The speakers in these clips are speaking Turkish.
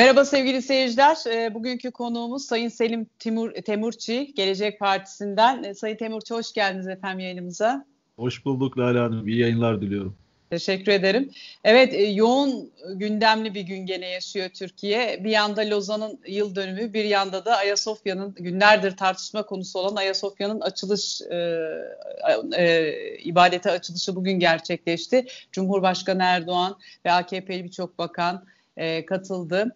Merhaba sevgili seyirciler. Ee, bugünkü konuğumuz Sayın Selim Timur Temurçi, Gelecek Partisi'nden. Ee, Sayın Temurçi hoş geldiniz efendim yayınımıza. Hoş bulduk Lala Hanım. İyi yayınlar diliyorum. Teşekkür ederim. Evet e, yoğun gündemli bir gün gene yaşıyor Türkiye. Bir yanda Lozan'ın yıl dönümü bir yanda da Ayasofya'nın günlerdir tartışma konusu olan Ayasofya'nın açılış e, e, ibadete açılışı bugün gerçekleşti. Cumhurbaşkanı Erdoğan ve AKP'li birçok bakan e, katıldı.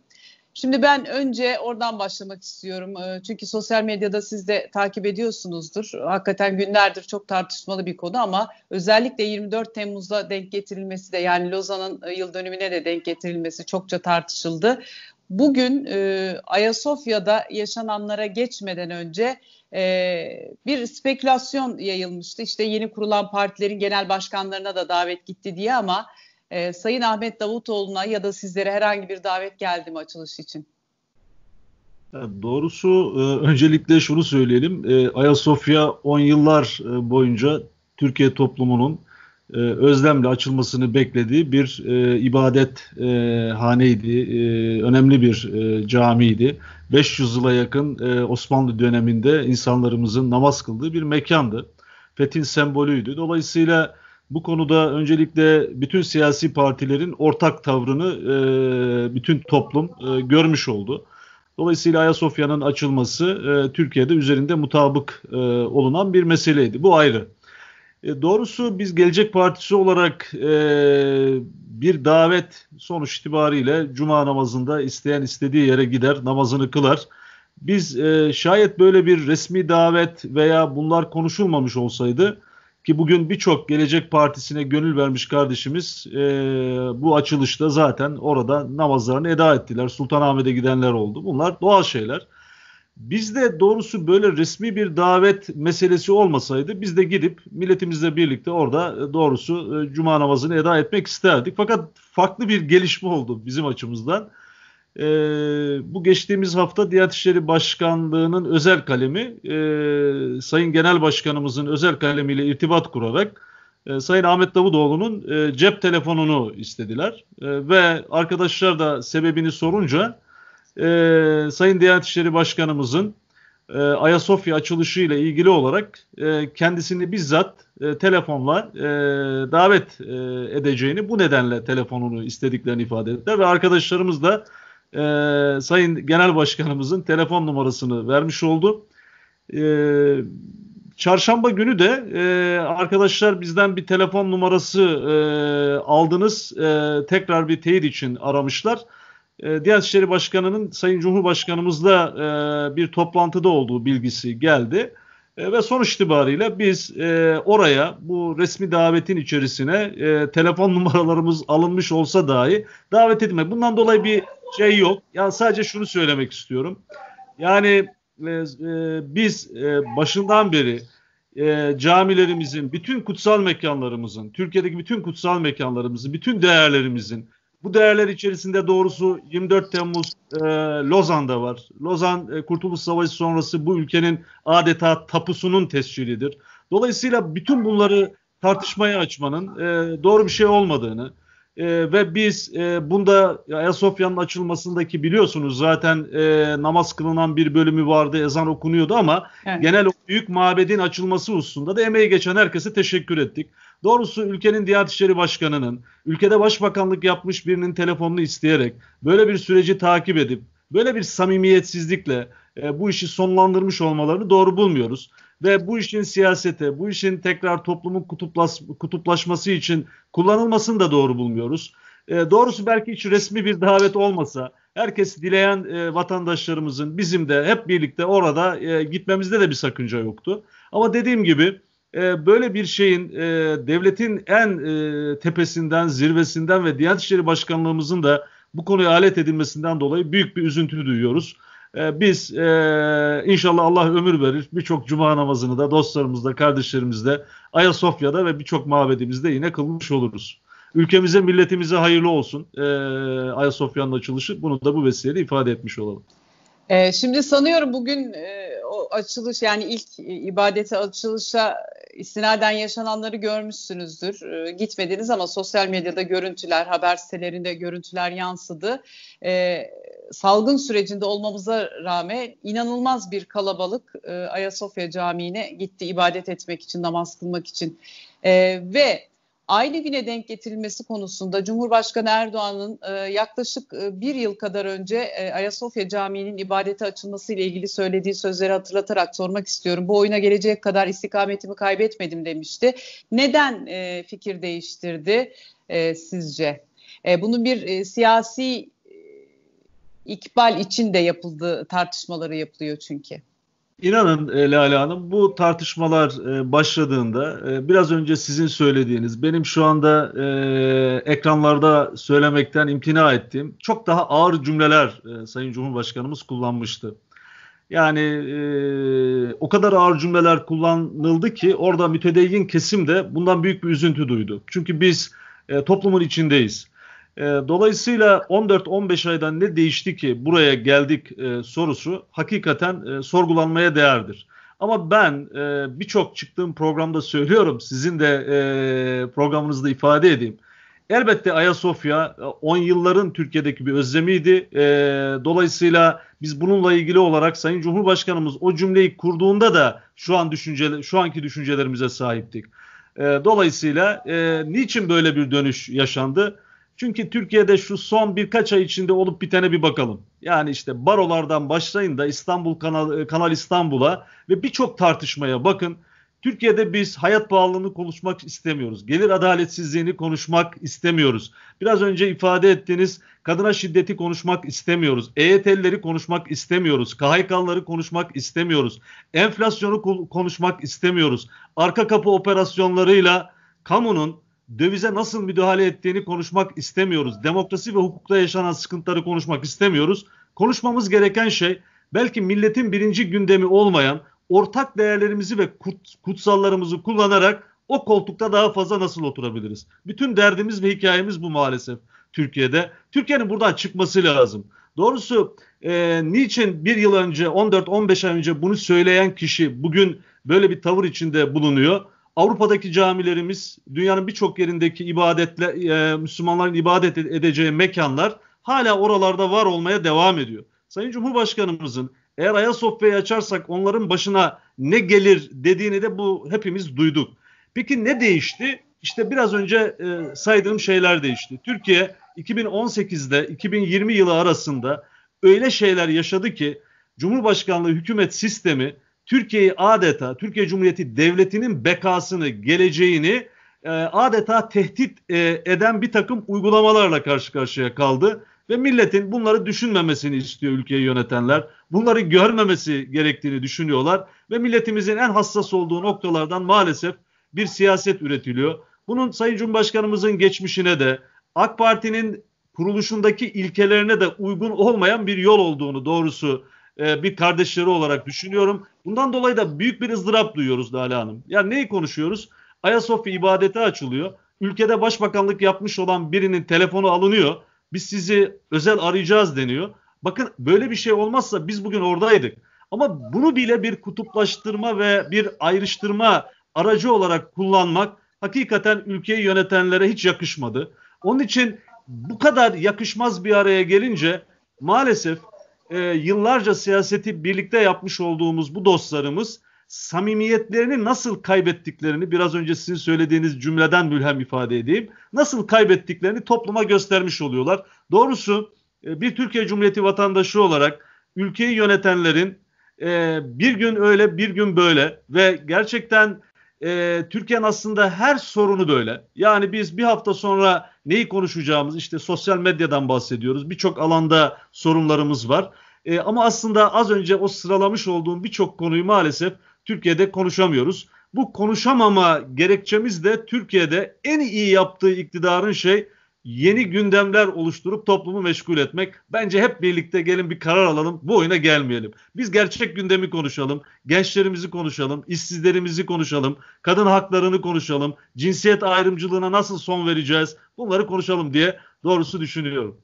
Şimdi ben önce oradan başlamak istiyorum. Ee, çünkü sosyal medyada siz de takip ediyorsunuzdur. Hakikaten günlerdir çok tartışmalı bir konu ama özellikle 24 Temmuz'a denk getirilmesi de yani Lozan'ın e, yıl dönümüne de denk getirilmesi çokça tartışıldı. Bugün e, Ayasofya'da yaşananlara geçmeden önce e, bir spekülasyon yayılmıştı. İşte yeni kurulan partilerin genel başkanlarına da davet gitti diye ama e, Sayın Ahmet Davutoğlu'na ya da sizlere herhangi bir davet geldi mi açılış için? Ee, doğrusu e, öncelikle şunu söyleyelim. Ee, Ayasofya 10 yıllar e, boyunca Türkiye toplumunun e, özlemle açılmasını beklediği bir ibadet haneydi. Önemli bir camiydi. 500 yıla yakın Osmanlı döneminde insanlarımızın namaz kıldığı bir mekandı. Fethin sembolüydü. Dolayısıyla bu konuda öncelikle bütün siyasi partilerin ortak tavrını e, bütün toplum e, görmüş oldu. Dolayısıyla Ayasofya'nın açılması e, Türkiye'de üzerinde mutabık e, olunan bir meseleydi. Bu ayrı. E, doğrusu biz Gelecek Partisi olarak e, bir davet sonuç itibariyle cuma namazında isteyen istediği yere gider namazını kılar. Biz e, şayet böyle bir resmi davet veya bunlar konuşulmamış olsaydı ki bugün birçok Gelecek Partisi'ne gönül vermiş kardeşimiz e, bu açılışta zaten orada namazlarını eda ettiler. Sultanahmet'e gidenler oldu. Bunlar doğal şeyler. Biz de doğrusu böyle resmi bir davet meselesi olmasaydı biz de gidip milletimizle birlikte orada e, doğrusu e, cuma namazını eda etmek isterdik. Fakat farklı bir gelişme oldu bizim açımızdan. E, bu geçtiğimiz hafta Diyanet İşleri Başkanlığı'nın özel kalemi e, Sayın Genel Başkanımızın özel kalemiyle irtibat kurarak e, Sayın Ahmet Davutoğlu'nun e, cep telefonunu istediler. E, ve arkadaşlar da sebebini sorunca e, Sayın Diyanet İşleri Başkanımızın e, Ayasofya açılışı ile ilgili olarak e, kendisini bizzat e, telefonla e, davet e, edeceğini bu nedenle telefonunu istediklerini ifade ettiler ve arkadaşlarımız da e, Sayın Genel Başkanımızın telefon numarasını vermiş oldu. E, çarşamba günü de e, arkadaşlar bizden bir telefon numarası e, aldınız. E, tekrar bir teyit için aramışlar. E, Diyanet İşleri Başkanı'nın Sayın Cumhurbaşkanımızla e, bir toplantıda olduğu bilgisi geldi. E, ve sonuç itibariyle biz e, oraya bu resmi davetin içerisine e, telefon numaralarımız alınmış olsa dahi davet edilme. Bundan dolayı bir şey yok. Yani sadece şunu söylemek istiyorum. Yani e, e, biz e, başından beri e, camilerimizin, bütün kutsal mekanlarımızın, Türkiye'deki bütün kutsal mekanlarımızın, bütün değerlerimizin, bu değerler içerisinde doğrusu 24 Temmuz e, Lozan'da var. Lozan e, Kurtuluş Savaşı sonrası bu ülkenin adeta tapusunun tescilidir. Dolayısıyla bütün bunları tartışmaya açmanın e, doğru bir şey olmadığını, e, ve biz e, bunda Ayasofya'nın açılmasındaki biliyorsunuz zaten e, namaz kılınan bir bölümü vardı, ezan okunuyordu ama evet. genel büyük mabedin açılması hususunda da emeği geçen herkese teşekkür ettik. Doğrusu ülkenin Diyanet İşleri Başkanı'nın, ülkede başbakanlık yapmış birinin telefonunu isteyerek böyle bir süreci takip edip böyle bir samimiyetsizlikle e, bu işi sonlandırmış olmalarını doğru bulmuyoruz ve bu işin siyasete, bu işin tekrar toplumun kutuplaş, kutuplaşması için kullanılmasını da doğru bulmuyoruz. E, doğrusu belki hiç resmi bir davet olmasa herkes dileyen e, vatandaşlarımızın bizim de hep birlikte orada e, gitmemizde de bir sakınca yoktu. Ama dediğim gibi e, böyle bir şeyin e, devletin en e, tepesinden, zirvesinden ve Diyanet İşleri Başkanlığımızın da bu konuya alet edilmesinden dolayı büyük bir üzüntü duyuyoruz. Ee, biz e, inşallah Allah ömür verir. Birçok cuma namazını da dostlarımızla, kardeşlerimizle Ayasofya'da ve birçok mabedimizde yine kılmış oluruz. Ülkemize, milletimize hayırlı olsun e, Ayasofya'nın açılışı. Bunu da bu vesileyle ifade etmiş olalım. E, şimdi sanıyorum bugün e, o açılış yani ilk e, ibadete açılışa istinaden yaşananları görmüşsünüzdür. E, gitmediniz ama sosyal medyada görüntüler, haber sitelerinde görüntüler yansıdı. E, salgın sürecinde olmamıza rağmen inanılmaz bir kalabalık e, Ayasofya Camii'ne gitti ibadet etmek için, namaz kılmak için. E, ve aynı güne denk getirilmesi konusunda Cumhurbaşkanı Erdoğan'ın e, yaklaşık e, bir yıl kadar önce e, Ayasofya Camii'nin ibadete açılması ile ilgili söylediği sözleri hatırlatarak sormak istiyorum. Bu oyuna gelecek kadar istikametimi kaybetmedim demişti. Neden e, fikir değiştirdi e, sizce? E, bunun bir e, siyasi e, ikbal için de yapıldığı tartışmaları yapılıyor çünkü. İnanın e, Lale Hanım bu tartışmalar e, başladığında e, biraz önce sizin söylediğiniz benim şu anda e, ekranlarda söylemekten imtina ettiğim çok daha ağır cümleler Sayın Cumhurbaşkanımız kullanmıştı. Yani o kadar ağır cümleler kullanıldı ki orada mütedeyyin kesim de bundan büyük bir üzüntü duydu. Çünkü biz toplumun içindeyiz. E, dolayısıyla 14-15 aydan ne değişti ki buraya geldik e, sorusu hakikaten e, sorgulanmaya değerdir. Ama ben e, birçok çıktığım programda söylüyorum, sizin de e, programınızda ifade edeyim. Elbette Ayasofya 10 e, yılların Türkiye'deki bir özlemiydi. E, dolayısıyla biz bununla ilgili olarak Sayın Cumhurbaşkanımız o cümleyi kurduğunda da şu an düşünce şu anki düşüncelerimize sahiptik. E, dolayısıyla e, niçin böyle bir dönüş yaşandı? Çünkü Türkiye'de şu son birkaç ay içinde olup bitene bir bakalım. Yani işte barolardan başlayın da İstanbul Kanal, e, Kanal İstanbul'a ve birçok tartışmaya bakın. Türkiye'de biz hayat pahalılığını konuşmak istemiyoruz. Gelir adaletsizliğini konuşmak istemiyoruz. Biraz önce ifade ettiğiniz kadına şiddeti konuşmak istemiyoruz. EYT'lileri konuşmak istemiyoruz. KHK'ları konuşmak istemiyoruz. Enflasyonu konuşmak istemiyoruz. Arka kapı operasyonlarıyla kamunun dövize nasıl müdahale ettiğini konuşmak istemiyoruz. Demokrasi ve hukukta yaşanan sıkıntıları konuşmak istemiyoruz. Konuşmamız gereken şey belki milletin birinci gündemi olmayan ortak değerlerimizi ve kutsallarımızı kullanarak o koltukta daha fazla nasıl oturabiliriz? Bütün derdimiz ve hikayemiz bu maalesef Türkiye'de. Türkiye'nin buradan çıkması lazım. Doğrusu e, niçin bir yıl önce 14-15 ay önce bunu söyleyen kişi bugün böyle bir tavır içinde bulunuyor? Avrupa'daki camilerimiz, dünyanın birçok yerindeki ibadetle e, Müslümanların ibadet edeceği mekanlar hala oralarda var olmaya devam ediyor. Sayın Cumhurbaşkanımızın eğer Ayasofya'yı açarsak onların başına ne gelir dediğini de bu hepimiz duyduk. Peki ne değişti? İşte biraz önce e, saydığım şeyler değişti. Türkiye 2018'de 2020 yılı arasında öyle şeyler yaşadı ki Cumhurbaşkanlığı hükümet sistemi Türkiye'yi adeta Türkiye Cumhuriyeti Devleti'nin bekasını, geleceğini e, adeta tehdit e, eden bir takım uygulamalarla karşı karşıya kaldı. Ve milletin bunları düşünmemesini istiyor ülkeyi yönetenler. Bunları görmemesi gerektiğini düşünüyorlar. Ve milletimizin en hassas olduğu noktalardan maalesef bir siyaset üretiliyor. Bunun Sayın Cumhurbaşkanımızın geçmişine de AK Parti'nin kuruluşundaki ilkelerine de uygun olmayan bir yol olduğunu doğrusu e, bir kardeşleri olarak düşünüyorum. Bundan dolayı da büyük bir ızdırap duyuyoruz Lale Hanım. Yani neyi konuşuyoruz? Ayasofya ibadete açılıyor. Ülkede başbakanlık yapmış olan birinin telefonu alınıyor. Biz sizi özel arayacağız deniyor. Bakın böyle bir şey olmazsa biz bugün oradaydık. Ama bunu bile bir kutuplaştırma ve bir ayrıştırma aracı olarak kullanmak hakikaten ülkeyi yönetenlere hiç yakışmadı. Onun için bu kadar yakışmaz bir araya gelince maalesef e, yıllarca siyaseti birlikte yapmış olduğumuz bu dostlarımız samimiyetlerini nasıl kaybettiklerini biraz önce sizin söylediğiniz cümleden mülhem ifade edeyim. Nasıl kaybettiklerini topluma göstermiş oluyorlar. Doğrusu e, bir Türkiye Cumhuriyeti vatandaşı olarak ülkeyi yönetenlerin e, bir gün öyle bir gün böyle ve gerçekten e, Türkiye'nin aslında her sorunu böyle. Yani biz bir hafta sonra neyi konuşacağımız işte sosyal medyadan bahsediyoruz. Birçok alanda sorunlarımız var. E, ama aslında az önce o sıralamış olduğum birçok konuyu maalesef Türkiye'de konuşamıyoruz. Bu konuşamama gerekçemiz de Türkiye'de en iyi yaptığı iktidarın şey yeni gündemler oluşturup toplumu meşgul etmek. Bence hep birlikte gelin bir karar alalım. Bu oyuna gelmeyelim. Biz gerçek gündemi konuşalım. Gençlerimizi konuşalım. işsizlerimizi konuşalım. Kadın haklarını konuşalım. Cinsiyet ayrımcılığına nasıl son vereceğiz? Bunları konuşalım diye doğrusu düşünüyorum.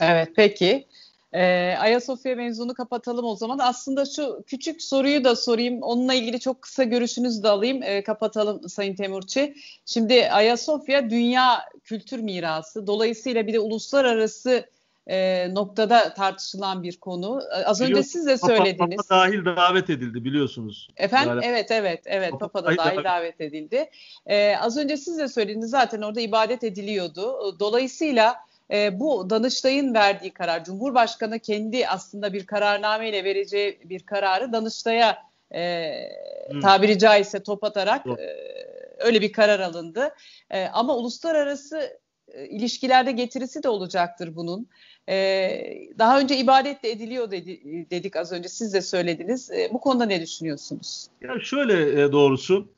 Evet peki. Ee, Ayasofya mevzunu kapatalım o zaman. Aslında şu küçük soruyu da sorayım. Onunla ilgili çok kısa görüşünüzü de alayım. Ee, kapatalım Sayın Temurçi. Şimdi Ayasofya dünya kültür mirası. Dolayısıyla bir de uluslararası e, noktada tartışılan bir konu. Ee, az önce siz de söylediniz. Papa, Papa dahil davet edildi biliyorsunuz. Efendim? evet evet evet Papa, Papa da dahil davet, davet edildi. Ee, az önce siz de söylediniz zaten orada ibadet ediliyordu. Dolayısıyla e, bu Danıştay'ın verdiği karar, Cumhurbaşkanı kendi aslında bir kararnameyle vereceği bir kararı Danıştay'a e, hmm. tabiri caizse top atarak e, öyle bir karar alındı. E, ama uluslararası e, ilişkilerde getirisi de olacaktır bunun. E, daha önce ibadet de ediliyor dedi, dedik az önce siz de söylediniz. E, bu konuda ne düşünüyorsunuz? Ya şöyle e, doğrusu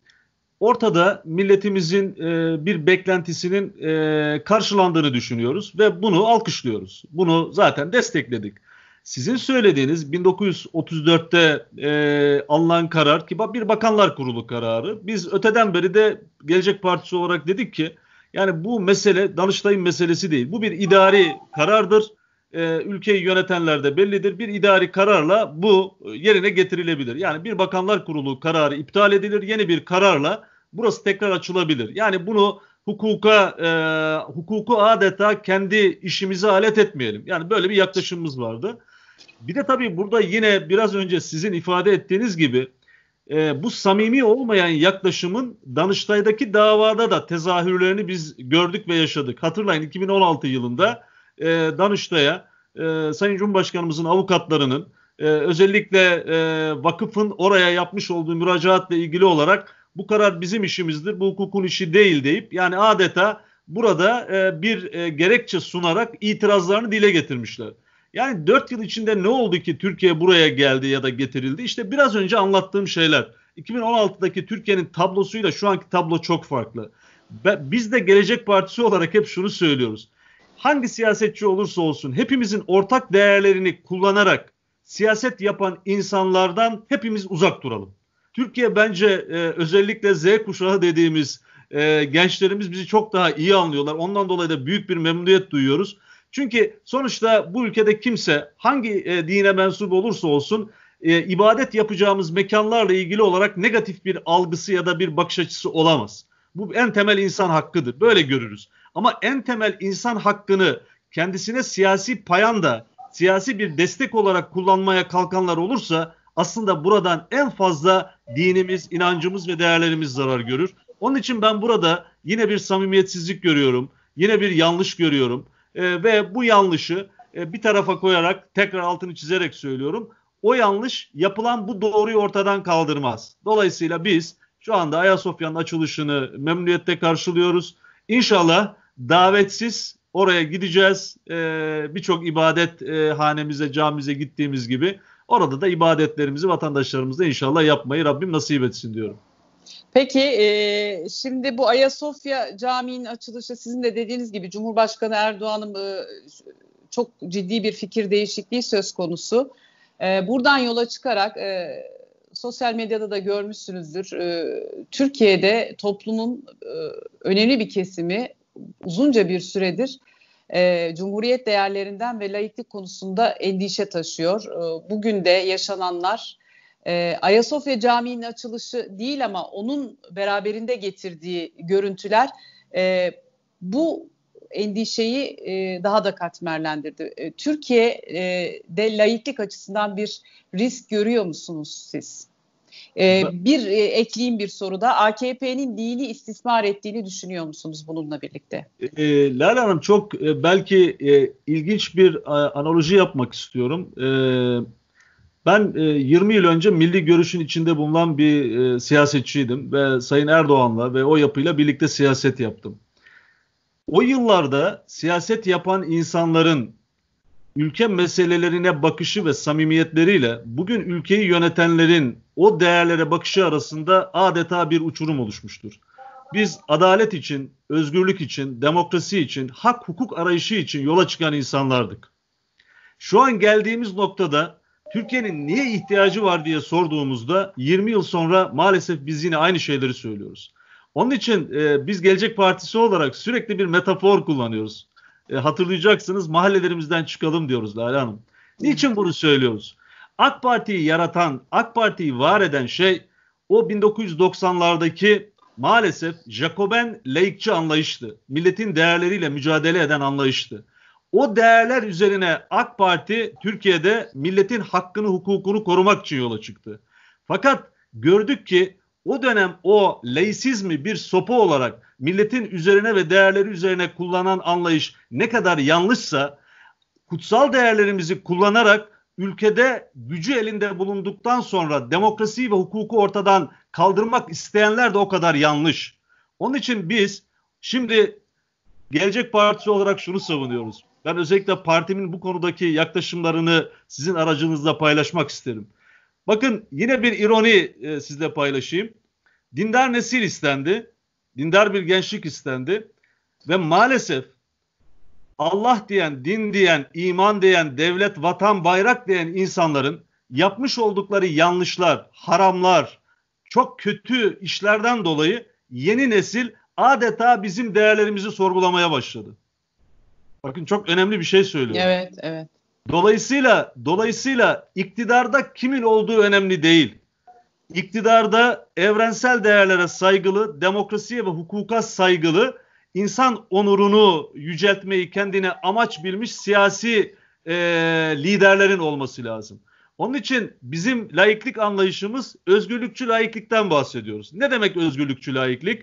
ortada milletimizin e, bir beklentisinin e, karşılandığını düşünüyoruz ve bunu alkışlıyoruz. Bunu zaten destekledik. Sizin söylediğiniz 1934'te e, alınan karar ki bir bakanlar kurulu kararı. Biz öteden beri de Gelecek Partisi olarak dedik ki yani bu mesele Danıştay'ın meselesi değil. Bu bir idari karardır. E, ülkeyi yönetenler de bellidir. Bir idari kararla bu yerine getirilebilir. Yani bir bakanlar kurulu kararı iptal edilir. Yeni bir kararla burası tekrar açılabilir. Yani bunu hukuka e, hukuku adeta kendi işimize alet etmeyelim. Yani böyle bir yaklaşımımız vardı. Bir de tabii burada yine biraz önce sizin ifade ettiğiniz gibi e, bu samimi olmayan yaklaşımın Danıştay'daki davada da tezahürlerini biz gördük ve yaşadık. Hatırlayın 2016 yılında e, Danıştay'a e, Sayın Cumhurbaşkanımızın avukatlarının e, özellikle e, vakıfın oraya yapmış olduğu müracaatla ilgili olarak bu karar bizim işimizdir, bu hukukun işi değil deyip yani adeta burada e, bir e, gerekçe sunarak itirazlarını dile getirmişler. Yani 4 yıl içinde ne oldu ki Türkiye buraya geldi ya da getirildi? İşte biraz önce anlattığım şeyler. 2016'daki Türkiye'nin tablosuyla şu anki tablo çok farklı. Biz de Gelecek Partisi olarak hep şunu söylüyoruz. Hangi siyasetçi olursa olsun hepimizin ortak değerlerini kullanarak siyaset yapan insanlardan hepimiz uzak duralım. Türkiye bence e, özellikle Z kuşağı dediğimiz e, gençlerimiz bizi çok daha iyi anlıyorlar. Ondan dolayı da büyük bir memnuniyet duyuyoruz. Çünkü sonuçta bu ülkede kimse hangi e, dine mensup olursa olsun e, ibadet yapacağımız mekanlarla ilgili olarak negatif bir algısı ya da bir bakış açısı olamaz. Bu en temel insan hakkıdır. Böyle görürüz. Ama en temel insan hakkını kendisine siyasi payanda, siyasi bir destek olarak kullanmaya kalkanlar olursa aslında buradan en fazla dinimiz, inancımız ve değerlerimiz zarar görür. Onun için ben burada yine bir samimiyetsizlik görüyorum. Yine bir yanlış görüyorum. E, ve bu yanlışı e, bir tarafa koyarak tekrar altını çizerek söylüyorum. O yanlış yapılan bu doğruyu ortadan kaldırmaz. Dolayısıyla biz şu anda Ayasofya'nın açılışını memnuniyetle karşılıyoruz. İnşallah davetsiz oraya gideceğiz. E, Birçok ibadet e, hanemize, camimize gittiğimiz gibi Orada da ibadetlerimizi vatandaşlarımızla inşallah yapmayı Rabbim nasip etsin diyorum. Peki e, şimdi bu Ayasofya Camii'nin açılışı sizin de dediğiniz gibi Cumhurbaşkanı Erdoğan'ın e, çok ciddi bir fikir değişikliği söz konusu. E, buradan yola çıkarak e, sosyal medyada da görmüşsünüzdür. E, Türkiye'de toplumun e, önemli bir kesimi uzunca bir süredir e, cumhuriyet değerlerinden ve laiklik konusunda endişe taşıyor. E, bugün de yaşananlar e, Ayasofya Camii'nin açılışı değil ama onun beraberinde getirdiği görüntüler e, bu endişeyi e, daha da katmerlendirdi. E, Türkiye'de laiklik açısından bir risk görüyor musunuz siz? Ee, bir e, ekleyeyim bir soruda. AKP'nin dini istismar ettiğini düşünüyor musunuz bununla birlikte? E, Lale Hanım çok e, belki e, ilginç bir e, analoji yapmak istiyorum. E, ben e, 20 yıl önce milli görüşün içinde bulunan bir e, siyasetçiydim ve Sayın Erdoğan'la ve o yapıyla birlikte siyaset yaptım. O yıllarda siyaset yapan insanların ülke meselelerine bakışı ve samimiyetleriyle bugün ülkeyi yönetenlerin o değerlere bakışı arasında adeta bir uçurum oluşmuştur. Biz adalet için, özgürlük için, demokrasi için, hak hukuk arayışı için yola çıkan insanlardık. Şu an geldiğimiz noktada Türkiye'nin niye ihtiyacı var diye sorduğumuzda 20 yıl sonra maalesef biz yine aynı şeyleri söylüyoruz. Onun için e, biz Gelecek Partisi olarak sürekli bir metafor kullanıyoruz. E, hatırlayacaksınız mahallelerimizden çıkalım diyoruz Lale Hanım. Niçin bunu söylüyoruz? AK Parti'yi yaratan, AK Parti'yi var eden şey o 1990'lardaki maalesef Jacoben laikçi anlayıştı. Milletin değerleriyle mücadele eden anlayıştı. O değerler üzerine AK Parti Türkiye'de milletin hakkını, hukukunu korumak için yola çıktı. Fakat gördük ki o dönem o laisizmi bir sopa olarak milletin üzerine ve değerleri üzerine kullanan anlayış ne kadar yanlışsa kutsal değerlerimizi kullanarak ülkede gücü elinde bulunduktan sonra demokrasiyi ve hukuku ortadan kaldırmak isteyenler de o kadar yanlış. Onun için biz şimdi Gelecek Partisi olarak şunu savunuyoruz. Ben özellikle partimin bu konudaki yaklaşımlarını sizin aracınızla paylaşmak isterim. Bakın yine bir ironi e, sizle paylaşayım. Dindar nesil istendi. Dindar bir gençlik istendi. Ve maalesef Allah diyen, din diyen, iman diyen, devlet, vatan, bayrak diyen insanların yapmış oldukları yanlışlar, haramlar, çok kötü işlerden dolayı yeni nesil adeta bizim değerlerimizi sorgulamaya başladı. Bakın çok önemli bir şey söylüyorum. Evet, evet. Dolayısıyla dolayısıyla iktidarda kimin olduğu önemli değil. İktidarda evrensel değerlere saygılı, demokrasiye ve hukuka saygılı insan onurunu yüceltmeyi kendine amaç bilmiş siyasi e, liderlerin olması lazım. Onun için bizim laiklik anlayışımız özgürlükçü laiklikten bahsediyoruz. Ne demek özgürlükçü laiklik?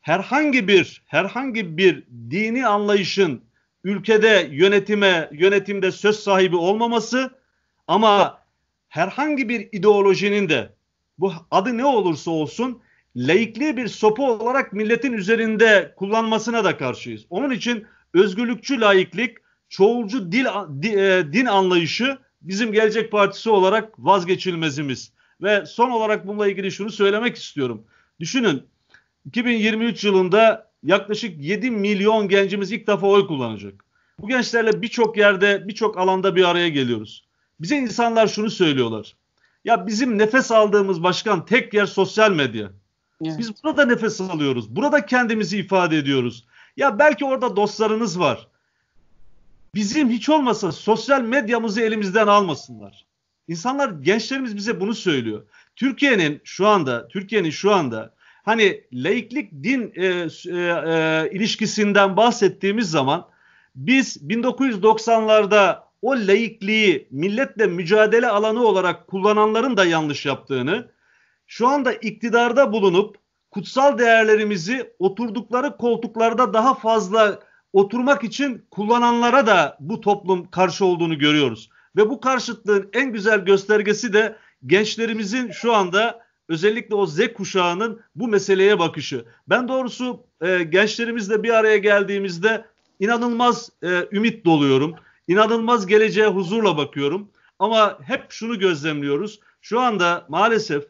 Herhangi bir herhangi bir dini anlayışın ülkede yönetime yönetimde söz sahibi olmaması ama herhangi bir ideolojinin de bu adı ne olursa olsun laikliği bir sopa olarak milletin üzerinde kullanmasına da karşıyız. Onun için özgürlükçü laiklik, çoğulcu dil, di, e, din anlayışı bizim Gelecek Partisi olarak vazgeçilmezimiz. Ve son olarak bununla ilgili şunu söylemek istiyorum. Düşünün 2023 yılında yaklaşık 7 milyon gencimiz ilk defa oy kullanacak. Bu gençlerle birçok yerde, birçok alanda bir araya geliyoruz. Bize insanlar şunu söylüyorlar. Ya bizim nefes aldığımız başkan tek yer sosyal medya. Evet. Biz burada nefes alıyoruz. Burada kendimizi ifade ediyoruz. Ya belki orada dostlarınız var. Bizim hiç olmasa sosyal medyamızı elimizden almasınlar. İnsanlar gençlerimiz bize bunu söylüyor. Türkiye'nin şu anda Türkiye'nin şu anda hani laiklik din e, e, e, ilişkisinden bahsettiğimiz zaman biz 1990'larda o laikliği milletle mücadele alanı olarak kullananların da yanlış yaptığını şu anda iktidarda bulunup kutsal değerlerimizi oturdukları koltuklarda daha fazla oturmak için kullananlara da bu toplum karşı olduğunu görüyoruz. Ve bu karşıtlığın en güzel göstergesi de gençlerimizin şu anda özellikle o Z kuşağının bu meseleye bakışı. Ben doğrusu e, gençlerimizle bir araya geldiğimizde inanılmaz e, ümit doluyorum. İnanılmaz geleceğe huzurla bakıyorum. Ama hep şunu gözlemliyoruz. Şu anda maalesef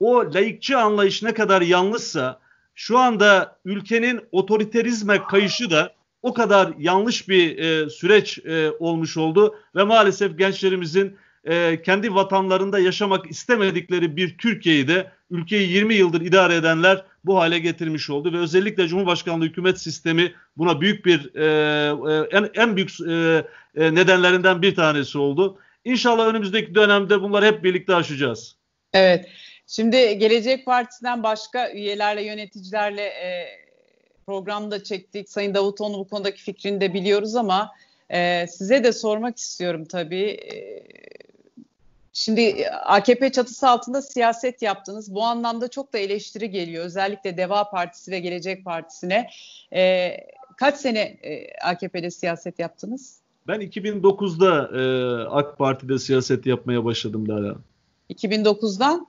o laikçi anlayış ne kadar yanlışsa şu anda ülkenin otoriterizme kayışı da o kadar yanlış bir e, süreç e, olmuş oldu ve maalesef gençlerimizin e, kendi vatanlarında yaşamak istemedikleri bir Türkiye'yi de ülkeyi 20 yıldır idare edenler bu hale getirmiş oldu ve özellikle Cumhurbaşkanlığı hükümet sistemi buna büyük bir e, e en en büyük e, e, nedenlerinden bir tanesi oldu. İnşallah önümüzdeki dönemde bunlar hep birlikte aşacağız. Evet. Şimdi Gelecek Partisi'nden başka üyelerle, yöneticilerle e, programda çektik. Sayın Davutoğlu bu konudaki fikrini de biliyoruz ama e, size de sormak istiyorum tabii. E, şimdi AKP çatısı altında siyaset yaptınız. Bu anlamda çok da eleştiri geliyor. Özellikle Deva Partisi ve Gelecek Partisi'ne. E, kaç sene e, AKP'de siyaset yaptınız? Ben 2009'da e, AK Parti'de siyaset yapmaya başladım daha. 2009'dan?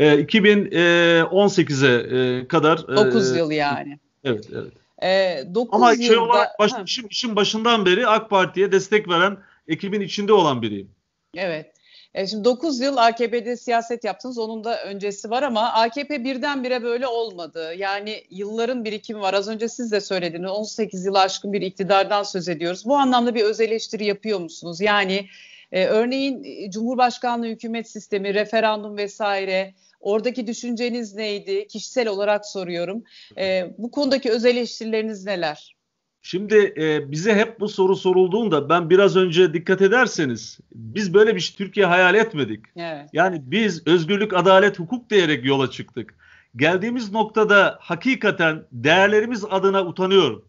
Ee, e, 2018'e e, kadar. 9 e, yıl yani. Evet, evet. E, ee, 9 Ama şey yılda, olarak baş, ha. işin, başından beri AK Parti'ye destek veren ekibin içinde olan biriyim. Evet. E, şimdi 9 yıl AKP'de siyaset yaptınız. Onun da öncesi var ama AKP birdenbire böyle olmadı. Yani yılların birikimi var. Az önce siz de söylediniz. 18 yıl aşkın bir iktidardan söz ediyoruz. Bu anlamda bir öz eleştiri yapıyor musunuz? Yani e, örneğin e, Cumhurbaşkanlığı hükümet sistemi, referandum vesaire Oradaki düşünceniz neydi? Kişisel olarak soruyorum. E, bu konudaki öz eleştirileriniz neler? Şimdi e, bize hep bu soru sorulduğunda ben biraz önce dikkat ederseniz biz böyle bir şey Türkiye hayal etmedik. Evet. Yani biz özgürlük, adalet, hukuk diyerek yola çıktık. Geldiğimiz noktada hakikaten değerlerimiz adına utanıyorum.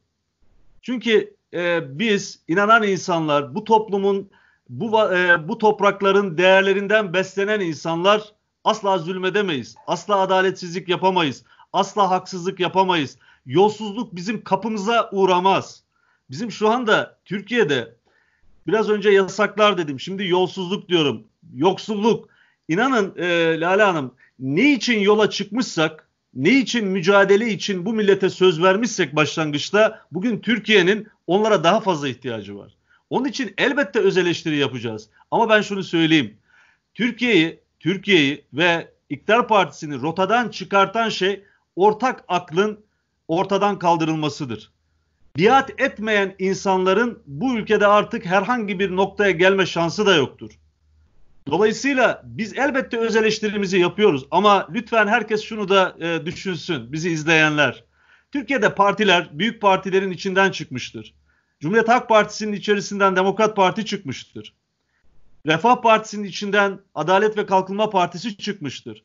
Çünkü e, biz inanan insanlar, bu toplumun, bu e, bu toprakların değerlerinden beslenen insanlar Asla zulmedemeyiz. Asla adaletsizlik yapamayız. Asla haksızlık yapamayız. Yolsuzluk bizim kapımıza uğramaz. Bizim şu anda Türkiye'de biraz önce yasaklar dedim. Şimdi yolsuzluk diyorum. Yoksulluk. İnanın e, Lale Hanım ne için yola çıkmışsak ne için mücadele için bu millete söz vermişsek başlangıçta bugün Türkiye'nin onlara daha fazla ihtiyacı var. Onun için elbette öz eleştiri yapacağız. Ama ben şunu söyleyeyim. Türkiye'yi Türkiye'yi ve İktidar Partisi'ni rotadan çıkartan şey ortak aklın ortadan kaldırılmasıdır. Biat etmeyen insanların bu ülkede artık herhangi bir noktaya gelme şansı da yoktur. Dolayısıyla biz elbette öz eleştirimizi yapıyoruz ama lütfen herkes şunu da e, düşünsün bizi izleyenler. Türkiye'de partiler büyük partilerin içinden çıkmıştır. Cumhuriyet Halk Partisi'nin içerisinden Demokrat Parti çıkmıştır. Refah Partisi'nin içinden Adalet ve Kalkınma Partisi çıkmıştır.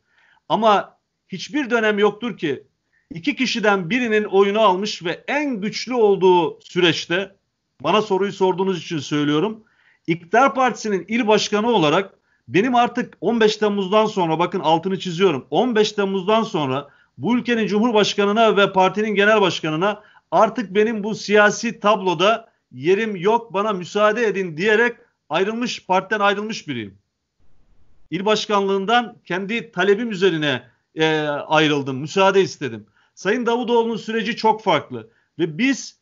Ama hiçbir dönem yoktur ki iki kişiden birinin oyunu almış ve en güçlü olduğu süreçte bana soruyu sorduğunuz için söylüyorum. İktidar Partisi'nin il başkanı olarak benim artık 15 Temmuz'dan sonra bakın altını çiziyorum. 15 Temmuz'dan sonra bu ülkenin Cumhurbaşkanına ve partinin genel başkanına artık benim bu siyasi tabloda yerim yok bana müsaade edin diyerek ayrılmış partiden ayrılmış biriyim. İl başkanlığından kendi talebim üzerine e, ayrıldım. Müsaade istedim. Sayın Davutoğlu'nun süreci çok farklı ve biz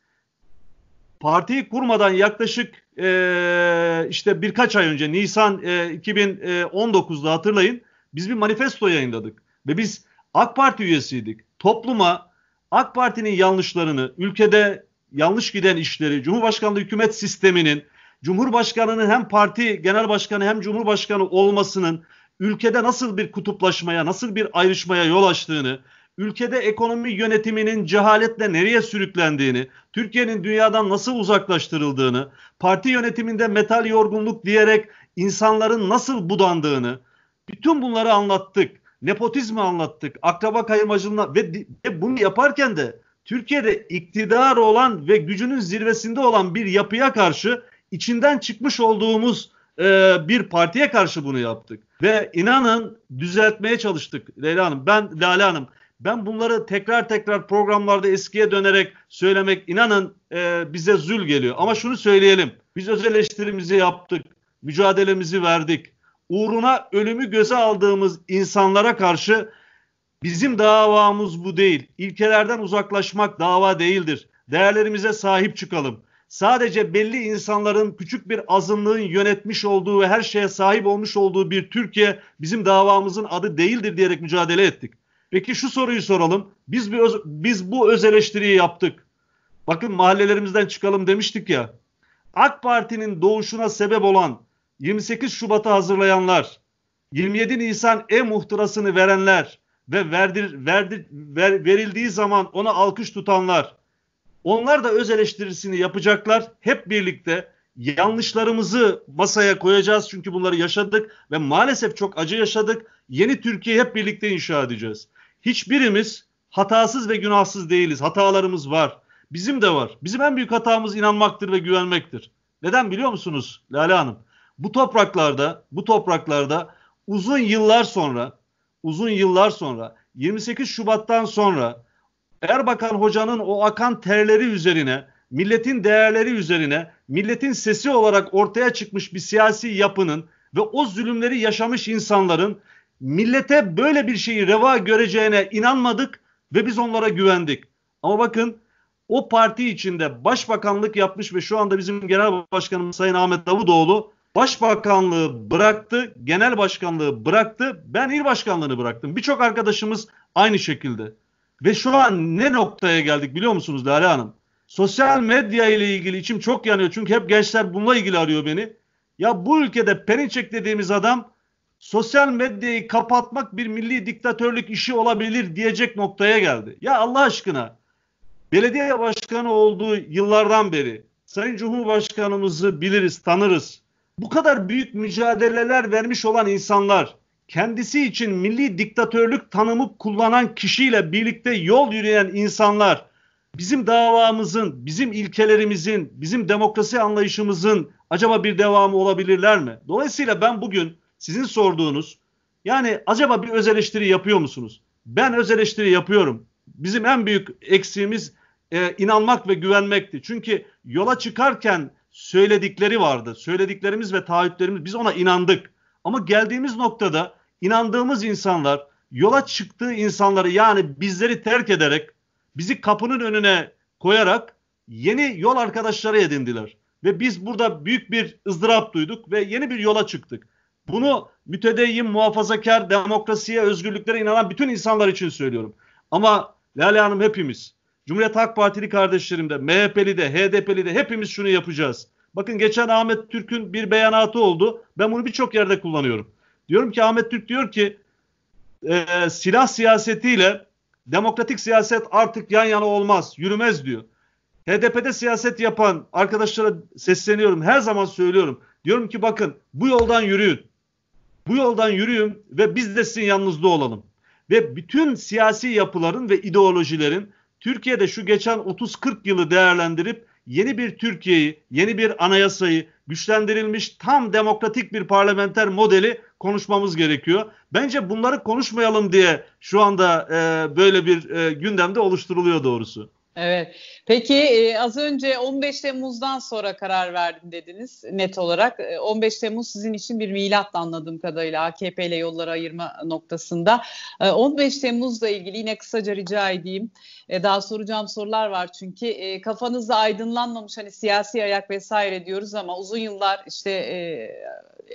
partiyi kurmadan yaklaşık e, işte birkaç ay önce Nisan e, 2019'da hatırlayın biz bir manifesto yayınladık ve biz AK Parti üyesiydik. Topluma AK Parti'nin yanlışlarını, ülkede yanlış giden işleri, Cumhurbaşkanlığı hükümet sisteminin Cumhurbaşkanının hem parti genel başkanı hem cumhurbaşkanı olmasının ülkede nasıl bir kutuplaşmaya, nasıl bir ayrışmaya yol açtığını, ülkede ekonomi yönetiminin cehaletle nereye sürüklendiğini, Türkiye'nin dünyadan nasıl uzaklaştırıldığını, parti yönetiminde metal yorgunluk diyerek insanların nasıl budandığını, bütün bunları anlattık. Nepotizmi anlattık, akraba kayırmacılığına ve, ve bunu yaparken de Türkiye'de iktidar olan ve gücünün zirvesinde olan bir yapıya karşı içinden çıkmış olduğumuz e, bir partiye karşı bunu yaptık. Ve inanın düzeltmeye çalıştık Leyla Hanım. Ben Lale Hanım ben bunları tekrar tekrar programlarda eskiye dönerek söylemek inanın e, bize zül geliyor. Ama şunu söyleyelim. Biz öz eleştirimizi yaptık. Mücadelemizi verdik. Uğruna ölümü göze aldığımız insanlara karşı bizim davamız bu değil. İlkelerden uzaklaşmak dava değildir. Değerlerimize sahip çıkalım sadece belli insanların küçük bir azınlığın yönetmiş olduğu ve her şeye sahip olmuş olduğu bir Türkiye bizim davamızın adı değildir diyerek mücadele ettik. Peki şu soruyu soralım. Biz bir öz, biz bu öz eleştiriyi yaptık. Bakın mahallelerimizden çıkalım demiştik ya. AK Parti'nin doğuşuna sebep olan 28 Şubat'ı hazırlayanlar, 27 Nisan E muhtırasını verenler ve verdir, verdir ver, verildiği zaman ona alkış tutanlar, onlar da öz eleştirisini yapacaklar. Hep birlikte yanlışlarımızı masaya koyacağız çünkü bunları yaşadık ve maalesef çok acı yaşadık. Yeni Türkiye hep birlikte inşa edeceğiz. Hiçbirimiz hatasız ve günahsız değiliz. Hatalarımız var. Bizim de var. Bizim en büyük hatamız inanmaktır ve güvenmektir. Neden biliyor musunuz Lale Hanım? Bu topraklarda, bu topraklarda uzun yıllar sonra, uzun yıllar sonra 28 Şubat'tan sonra Erbakan Hoca'nın o akan terleri üzerine, milletin değerleri üzerine, milletin sesi olarak ortaya çıkmış bir siyasi yapının ve o zulümleri yaşamış insanların millete böyle bir şeyi reva göreceğine inanmadık ve biz onlara güvendik. Ama bakın o parti içinde başbakanlık yapmış ve şu anda bizim genel başkanımız Sayın Ahmet Davutoğlu başbakanlığı bıraktı, genel başkanlığı bıraktı, ben il başkanlığını bıraktım. Birçok arkadaşımız aynı şekilde. Ve şu an ne noktaya geldik biliyor musunuz Lale Hanım? Sosyal medya ile ilgili içim çok yanıyor. Çünkü hep gençler bununla ilgili arıyor beni. Ya bu ülkede Perinçek dediğimiz adam sosyal medyayı kapatmak bir milli diktatörlük işi olabilir diyecek noktaya geldi. Ya Allah aşkına belediye başkanı olduğu yıllardan beri Sayın Cumhurbaşkanımızı biliriz, tanırız. Bu kadar büyük mücadeleler vermiş olan insanlar kendisi için milli diktatörlük tanımı kullanan kişiyle birlikte yol yürüyen insanlar bizim davamızın, bizim ilkelerimizin, bizim demokrasi anlayışımızın acaba bir devamı olabilirler mi? Dolayısıyla ben bugün sizin sorduğunuz yani acaba bir öz eleştiri yapıyor musunuz? Ben öz eleştiri yapıyorum. Bizim en büyük eksiğimiz e, inanmak ve güvenmekti. Çünkü yola çıkarken söyledikleri vardı. Söylediklerimiz ve taahhütlerimiz biz ona inandık. Ama geldiğimiz noktada inandığımız insanlar, yola çıktığı insanları yani bizleri terk ederek, bizi kapının önüne koyarak yeni yol arkadaşları edindiler. Ve biz burada büyük bir ızdırap duyduk ve yeni bir yola çıktık. Bunu mütedeyyin, muhafazakar, demokrasiye, özgürlüklere inanan bütün insanlar için söylüyorum. Ama Lale Hanım hepimiz, Cumhuriyet Halk Partili kardeşlerim de, MHP'li de, HDP'li de hepimiz şunu yapacağız. Bakın geçen Ahmet Türk'ün bir beyanatı oldu. Ben bunu birçok yerde kullanıyorum. Diyorum ki Ahmet Türk diyor ki e, silah siyasetiyle demokratik siyaset artık yan yana olmaz, yürümez diyor. HDP'de siyaset yapan arkadaşlara sesleniyorum. Her zaman söylüyorum. Diyorum ki bakın bu yoldan yürüyün. Bu yoldan yürüyün ve biz de sizin yanınızda olalım. Ve bütün siyasi yapıların ve ideolojilerin Türkiye'de şu geçen 30-40 yılı değerlendirip yeni bir Türkiye'yi, yeni bir anayasayı, güçlendirilmiş tam demokratik bir parlamenter modeli konuşmamız gerekiyor. Bence bunları konuşmayalım diye şu anda e, böyle bir e, gündemde oluşturuluyor doğrusu. Evet. Peki e, az önce 15 Temmuz'dan sonra karar verdim dediniz net olarak. 15 e, Temmuz sizin için bir milat anladığım kadarıyla AKP ile yolları ayırma noktasında. E, 15 Temmuz'la ilgili yine kısaca rica edeyim. E, daha soracağım sorular var çünkü kafanızda aydınlanmamış hani siyasi ayak vesaire diyoruz ama uzun yıllar işte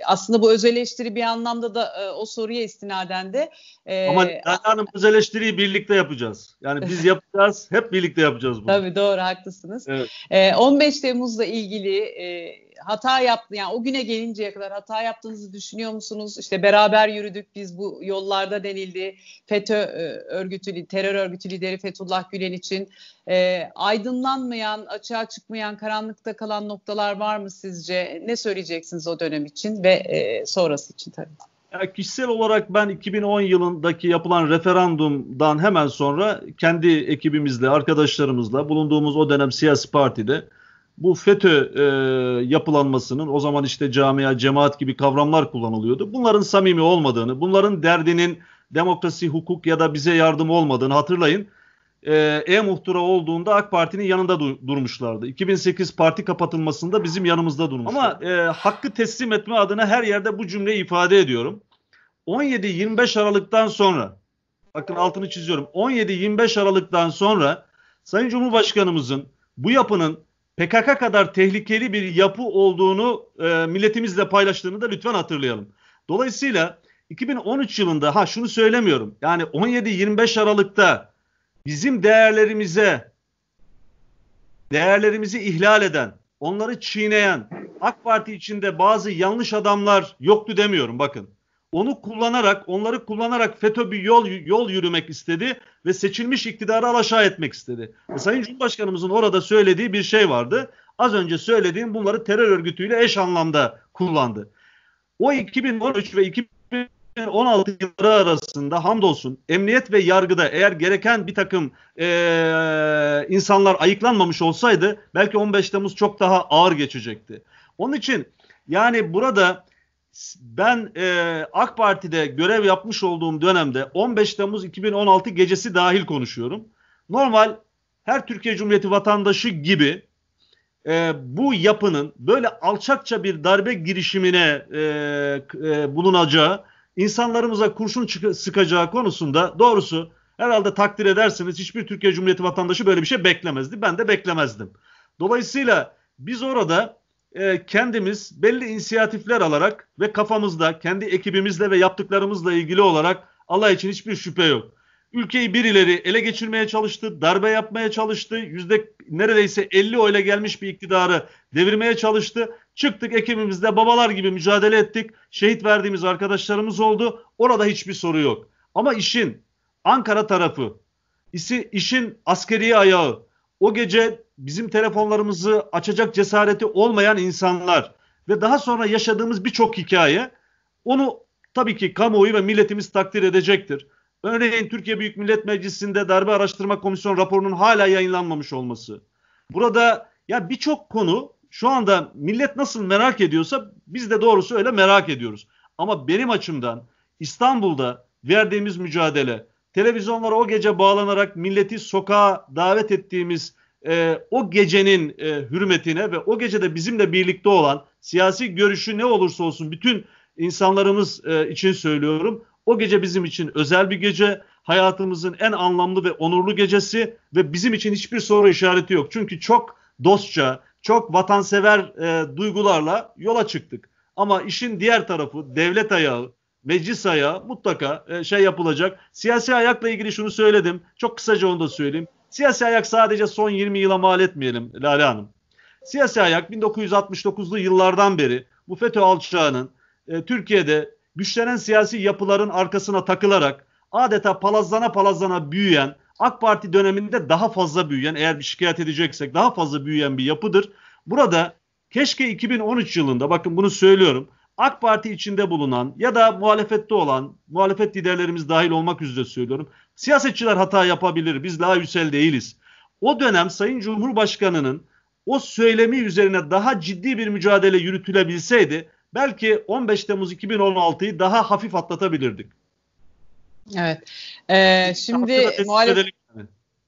aslında bu öz eleştiri bir anlamda da e, o soruya istinaden de. E, Ama Leyla Hanım öz eleştiriyi birlikte yapacağız. Yani biz yapacağız, hep birlikte yapacağız bunu. Tabii doğru haklısınız. Evet. E, 15 Temmuz'la ilgili e, hata yaptı yani o güne gelinceye kadar hata yaptığınızı düşünüyor musunuz? İşte beraber yürüdük biz bu yollarda denildi. FETÖ e, örgütü terör örgütü lideri Fethullah Gülen için e, aydınlanmayan, açığa çıkmayan, karanlıkta kalan noktalar var mı sizce? Ne söyleyeceksiniz o dönem için ve e, sonrası için tabii? Ya kişisel olarak ben 2010 yılındaki yapılan referandumdan hemen sonra kendi ekibimizle, arkadaşlarımızla bulunduğumuz o dönem siyasi partide bu FETÖ e, yapılanmasının o zaman işte camia, cemaat gibi kavramlar kullanılıyordu. Bunların samimi olmadığını, bunların derdinin demokrasi, hukuk ya da bize yardım olmadığını hatırlayın. E-Muhtıra e olduğunda AK Parti'nin yanında du- durmuşlardı. 2008 parti kapatılmasında bizim yanımızda durmuşlar. Ama e, hakkı teslim etme adına her yerde bu cümleyi ifade ediyorum. 17-25 Aralık'tan sonra bakın altını çiziyorum. 17-25 Aralık'tan sonra Sayın Cumhurbaşkanımızın bu yapının PKK kadar tehlikeli bir yapı olduğunu e, milletimizle paylaştığını da lütfen hatırlayalım. Dolayısıyla 2013 yılında ha şunu söylemiyorum. Yani 17-25 Aralık'ta bizim değerlerimize değerlerimizi ihlal eden, onları çiğneyen AK Parti içinde bazı yanlış adamlar yoktu demiyorum bakın onu kullanarak, onları kullanarak FETÖ bir yol yol yürümek istedi ve seçilmiş iktidarı alaşağı etmek istedi. Ve Sayın Cumhurbaşkanımızın orada söylediği bir şey vardı. Az önce söylediğim bunları terör örgütüyle eş anlamda kullandı. O 2013 ve 2016 yılları arasında hamdolsun emniyet ve yargıda eğer gereken bir takım e, insanlar ayıklanmamış olsaydı belki 15 Temmuz çok daha ağır geçecekti. Onun için yani burada ben e, AK Parti'de görev yapmış olduğum dönemde 15 Temmuz 2016 gecesi dahil konuşuyorum. Normal her Türkiye Cumhuriyeti vatandaşı gibi e, bu yapının böyle alçakça bir darbe girişimine e, e, bulunacağı, insanlarımıza kurşun çık- sıkacağı konusunda doğrusu herhalde takdir edersiniz hiçbir Türkiye Cumhuriyeti vatandaşı böyle bir şey beklemezdi. Ben de beklemezdim. Dolayısıyla biz orada e, kendimiz belli inisiyatifler alarak ve kafamızda kendi ekibimizle ve yaptıklarımızla ilgili olarak Allah için hiçbir şüphe yok. Ülkeyi birileri ele geçirmeye çalıştı, darbe yapmaya çalıştı, yüzde neredeyse 50 oyla gelmiş bir iktidarı devirmeye çalıştı. Çıktık ekibimizde babalar gibi mücadele ettik, şehit verdiğimiz arkadaşlarımız oldu. Orada hiçbir soru yok. Ama işin Ankara tarafı, işin askeri ayağı, o gece bizim telefonlarımızı açacak cesareti olmayan insanlar ve daha sonra yaşadığımız birçok hikaye onu tabii ki kamuoyu ve milletimiz takdir edecektir. Örneğin Türkiye Büyük Millet Meclisi'nde darbe araştırma komisyon raporunun hala yayınlanmamış olması. Burada ya birçok konu şu anda millet nasıl merak ediyorsa biz de doğrusu öyle merak ediyoruz. Ama benim açımdan İstanbul'da verdiğimiz mücadele televizyonlara o gece bağlanarak milleti sokağa davet ettiğimiz e, o gecenin e, hürmetine ve o gecede bizimle birlikte olan siyasi görüşü ne olursa olsun bütün insanlarımız e, için söylüyorum. O gece bizim için özel bir gece, hayatımızın en anlamlı ve onurlu gecesi ve bizim için hiçbir soru işareti yok. Çünkü çok dostça, çok vatansever e, duygularla yola çıktık. Ama işin diğer tarafı devlet ayağı, meclis ayağı mutlaka e, şey yapılacak. Siyasi ayakla ilgili şunu söyledim. Çok kısaca onu da söyleyeyim. Siyasi ayak sadece son 20 yıla mal etmeyelim Lale Hanım. Siyasi ayak 1969'lu yıllardan beri bu FETÖ alçağının e, Türkiye'de güçlenen siyasi yapıların arkasına takılarak adeta palazlana palazlana büyüyen AK Parti döneminde daha fazla büyüyen eğer bir şikayet edeceksek daha fazla büyüyen bir yapıdır. Burada keşke 2013 yılında bakın bunu söylüyorum AK Parti içinde bulunan ya da muhalefette olan, muhalefet liderlerimiz dahil olmak üzere söylüyorum. Siyasetçiler hata yapabilir. Biz daha yüksel değiliz. O dönem Sayın Cumhurbaşkanı'nın o söylemi üzerine daha ciddi bir mücadele yürütülebilseydi belki 15 Temmuz 2016'yı daha hafif atlatabilirdik. Evet. Ee, şimdi muhalefet...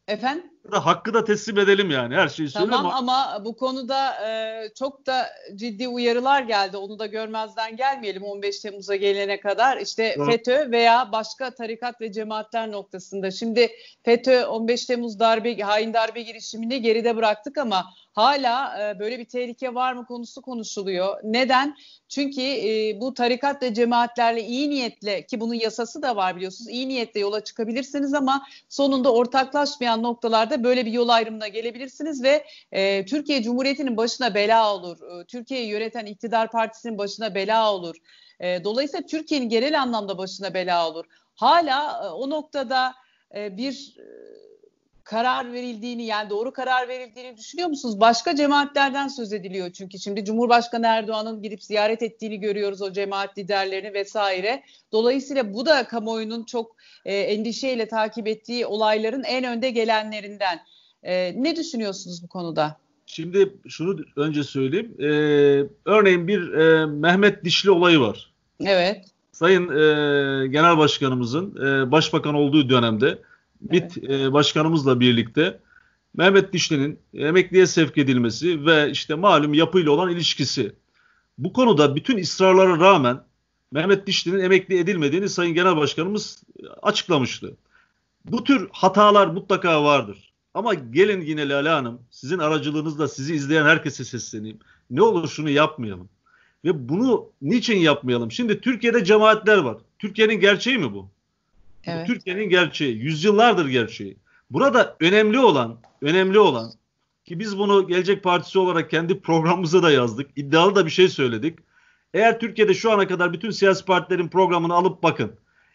Efendim? da hakkı da teslim edelim yani her şeyi tamam, Tamam ama... ama bu konuda e, çok da ciddi uyarılar geldi. Onu da görmezden gelmeyelim 15 Temmuz'a gelene kadar. İşte evet. FETÖ veya başka tarikat ve cemaatler noktasında. Şimdi FETÖ 15 Temmuz darbe hain darbe girişimini geride bıraktık ama hala e, böyle bir tehlike var mı konusu konuşuluyor. Neden? Çünkü e, bu tarikat ve cemaatlerle iyi niyetle ki bunun yasası da var biliyorsunuz iyi niyetle yola çıkabilirsiniz ama sonunda ortaklaşmayan noktalarda böyle bir yol ayrımına gelebilirsiniz ve e, Türkiye Cumhuriyeti'nin başına bela olur. E, Türkiye'yi yöneten iktidar partisinin başına bela olur. E, dolayısıyla Türkiye'nin genel anlamda başına bela olur. Hala e, o noktada e, bir e, karar verildiğini yani doğru karar verildiğini düşünüyor musunuz? Başka cemaatlerden söz ediliyor çünkü şimdi Cumhurbaşkanı Erdoğan'ın gidip ziyaret ettiğini görüyoruz o cemaat liderlerini vesaire. Dolayısıyla bu da kamuoyunun çok e, endişeyle takip ettiği olayların en önde gelenlerinden. E, ne düşünüyorsunuz bu konuda? Şimdi şunu önce söyleyeyim. E, örneğin bir e, Mehmet Dişli olayı var. Evet. Sayın e, Genel Başkanımızın e, Başbakan olduğu dönemde evet. BİT e, Başkanımızla birlikte Mehmet Dişli'nin emekliye sevk edilmesi ve işte malum yapıyla olan ilişkisi. Bu konuda bütün ısrarlara rağmen Mehmet Dişli'nin emekli edilmediğini Sayın Genel Başkanımız e, açıklamıştı. Bu tür hatalar mutlaka vardır. Ama gelin yine Lale Hanım sizin aracılığınızla sizi izleyen herkese sesleneyim. Ne olur şunu yapmayalım. Ve bunu niçin yapmayalım? Şimdi Türkiye'de cemaatler var. Türkiye'nin gerçeği mi bu? Evet. Türkiye'nin gerçeği, yüzyıllardır gerçeği. Burada önemli olan, önemli olan ki biz bunu Gelecek Partisi olarak kendi programımıza da yazdık. iddialı da bir şey söyledik. Eğer Türkiye'de şu ana kadar bütün siyasi partilerin programını alıp bakın.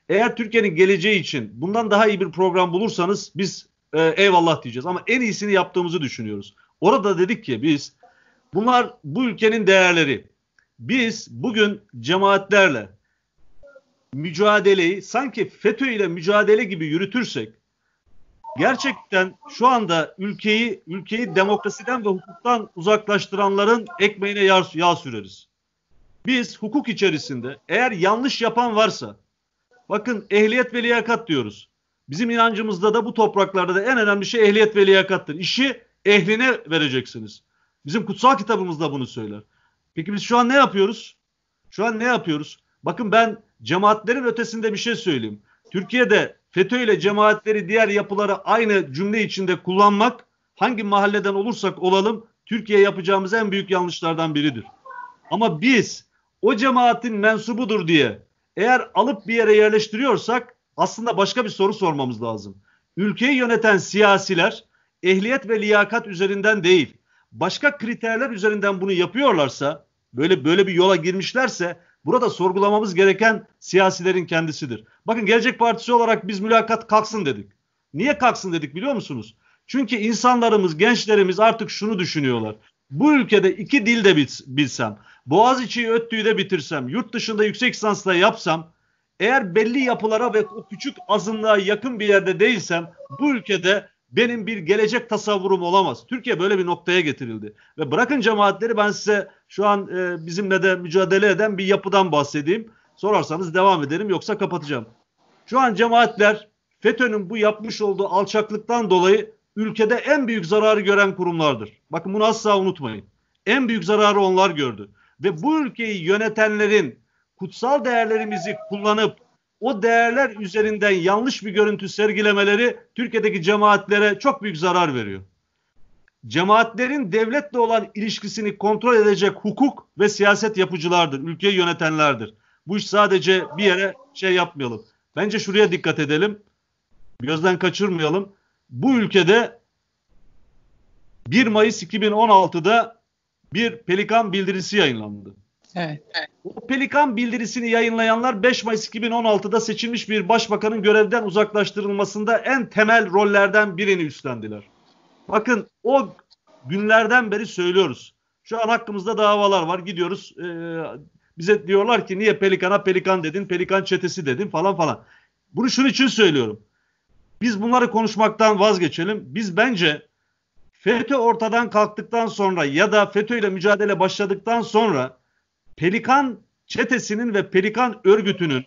Eğer Türkiye'nin geleceği için bundan daha iyi bir program bulursanız biz e, eyvallah diyeceğiz. Ama en iyisini yaptığımızı düşünüyoruz. Orada dedik ki biz bunlar bu ülkenin değerleri. Biz bugün cemaatlerle, mücadeleyi sanki FETÖ ile mücadele gibi yürütürsek gerçekten şu anda ülkeyi ülkeyi demokrasiden ve hukuktan uzaklaştıranların ekmeğine yağ, yağ süreriz. Biz hukuk içerisinde eğer yanlış yapan varsa bakın ehliyet ve liyakat diyoruz. Bizim inancımızda da bu topraklarda da en önemli şey ehliyet ve liyakattır. İşi ehline vereceksiniz. Bizim kutsal kitabımız da bunu söyler. Peki biz şu an ne yapıyoruz? Şu an ne yapıyoruz? Bakın ben cemaatlerin ötesinde bir şey söyleyeyim. Türkiye'de FETÖ ile cemaatleri diğer yapıları aynı cümle içinde kullanmak hangi mahalleden olursak olalım Türkiye yapacağımız en büyük yanlışlardan biridir. Ama biz o cemaatin mensubudur diye eğer alıp bir yere yerleştiriyorsak aslında başka bir soru sormamız lazım. Ülkeyi yöneten siyasiler ehliyet ve liyakat üzerinden değil, başka kriterler üzerinden bunu yapıyorlarsa, böyle böyle bir yola girmişlerse Burada sorgulamamız gereken siyasilerin kendisidir. Bakın Gelecek Partisi olarak biz mülakat kalksın dedik. Niye kalksın dedik biliyor musunuz? Çünkü insanlarımız, gençlerimiz artık şunu düşünüyorlar. Bu ülkede iki dil de bilsem, Boğaziçi'yi öttüğü de bitirsem, yurt dışında yüksek lisansla yapsam, eğer belli yapılara ve o küçük azınlığa yakın bir yerde değilsem bu ülkede benim bir gelecek tasavvurum olamaz. Türkiye böyle bir noktaya getirildi. Ve bırakın cemaatleri ben size şu an e, bizimle de mücadele eden bir yapıdan bahsedeyim. Sorarsanız devam edelim yoksa kapatacağım. Şu an cemaatler FETÖ'nün bu yapmış olduğu alçaklıktan dolayı ülkede en büyük zararı gören kurumlardır. Bakın bunu asla unutmayın. En büyük zararı onlar gördü. Ve bu ülkeyi yönetenlerin kutsal değerlerimizi kullanıp o değerler üzerinden yanlış bir görüntü sergilemeleri Türkiye'deki cemaatlere çok büyük zarar veriyor. Cemaatlerin devletle olan ilişkisini kontrol edecek hukuk ve siyaset yapıcılardır, ülkeyi yönetenlerdir. Bu iş sadece bir yere şey yapmayalım. Bence şuraya dikkat edelim. Gözden kaçırmayalım. Bu ülkede 1 Mayıs 2016'da bir pelikan bildirisi yayınlandı. Evet. O Pelikan bildirisini yayınlayanlar 5 Mayıs 2016'da seçilmiş bir başbakanın görevden uzaklaştırılmasında en temel rollerden birini üstlendiler. Bakın o günlerden beri söylüyoruz. Şu an hakkımızda davalar var. Gidiyoruz e, bize diyorlar ki niye Pelikan'a Pelikan dedin, Pelikan çetesi dedin falan falan. Bunu şunun için söylüyorum. Biz bunları konuşmaktan vazgeçelim. Biz bence FETÖ ortadan kalktıktan sonra ya da FETÖ ile mücadele başladıktan sonra Pelikan çetesinin ve Pelikan örgütünün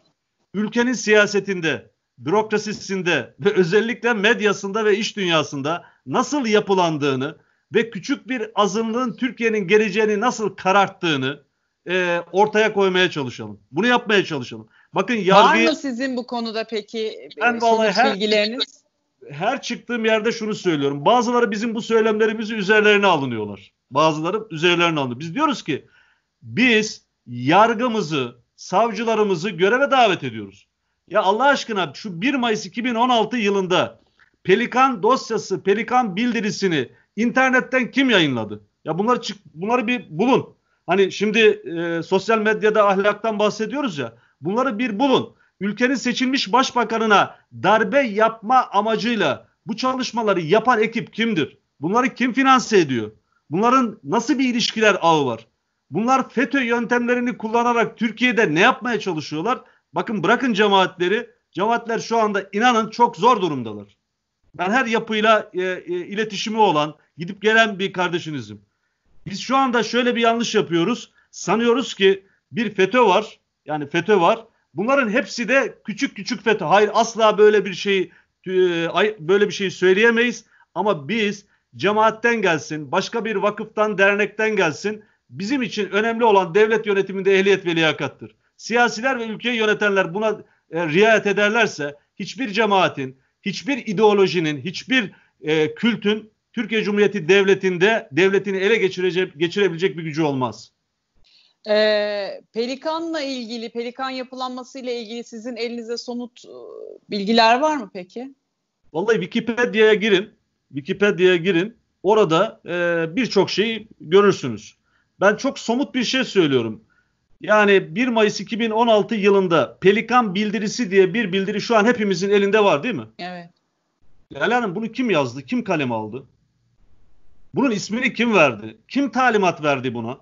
ülkenin siyasetinde, bürokrasisinde ve özellikle medyasında ve iş dünyasında nasıl yapılandığını ve küçük bir azınlığın Türkiye'nin geleceğini nasıl kararttığını e, ortaya koymaya çalışalım. Bunu yapmaya çalışalım. Bakın yargı... Var mı sizin bu konuda peki e, ben vallahi her, bilgileriniz? Her çıktığım yerde şunu söylüyorum. Bazıları bizim bu söylemlerimizi üzerlerine alınıyorlar. Bazıları üzerlerine alınıyor. Biz diyoruz ki biz yargımızı, savcılarımızı göreve davet ediyoruz. Ya Allah aşkına şu 1 Mayıs 2016 yılında Pelikan dosyası, Pelikan bildirisini internetten kim yayınladı? Ya bunları çık, bunları bir bulun. Hani şimdi e, sosyal medyada ahlaktan bahsediyoruz ya. Bunları bir bulun. Ülkenin seçilmiş başbakanına darbe yapma amacıyla bu çalışmaları yapan ekip kimdir? Bunları kim finanse ediyor? Bunların nasıl bir ilişkiler ağı var? Bunlar FETÖ yöntemlerini kullanarak Türkiye'de ne yapmaya çalışıyorlar? Bakın bırakın cemaatleri. Cemaatler şu anda inanın çok zor durumdalar. Ben her yapıyla e, e, iletişimi olan, gidip gelen bir kardeşinizim. Biz şu anda şöyle bir yanlış yapıyoruz. Sanıyoruz ki bir FETÖ var. Yani FETÖ var. Bunların hepsi de küçük küçük FETÖ. Hayır asla böyle bir şey e, böyle bir şey söyleyemeyiz. Ama biz cemaatten gelsin, başka bir vakıftan, dernekten gelsin Bizim için önemli olan devlet yönetiminde ehliyet ve liyakattır. Siyasiler ve ülkeyi yönetenler buna e, riayet ederlerse hiçbir cemaatin, hiçbir ideolojinin, hiçbir e, kültün Türkiye Cumhuriyeti devletinde devletini ele geçirecek, geçirebilecek bir gücü olmaz. Ee, Pelikan'la ilgili, Pelikan yapılanması ile ilgili sizin elinize somut e, bilgiler var mı peki? Vallahi Wikipedia'ya girin, Wikipedia'ya girin. Orada e, birçok şeyi görürsünüz. Ben çok somut bir şey söylüyorum. Yani 1 Mayıs 2016 yılında Pelikan bildirisi diye bir bildiri şu an hepimizin elinde var değil mi? Evet. Lale Hanım bunu kim yazdı? Kim kalem aldı? Bunun ismini kim verdi? Kim talimat verdi buna?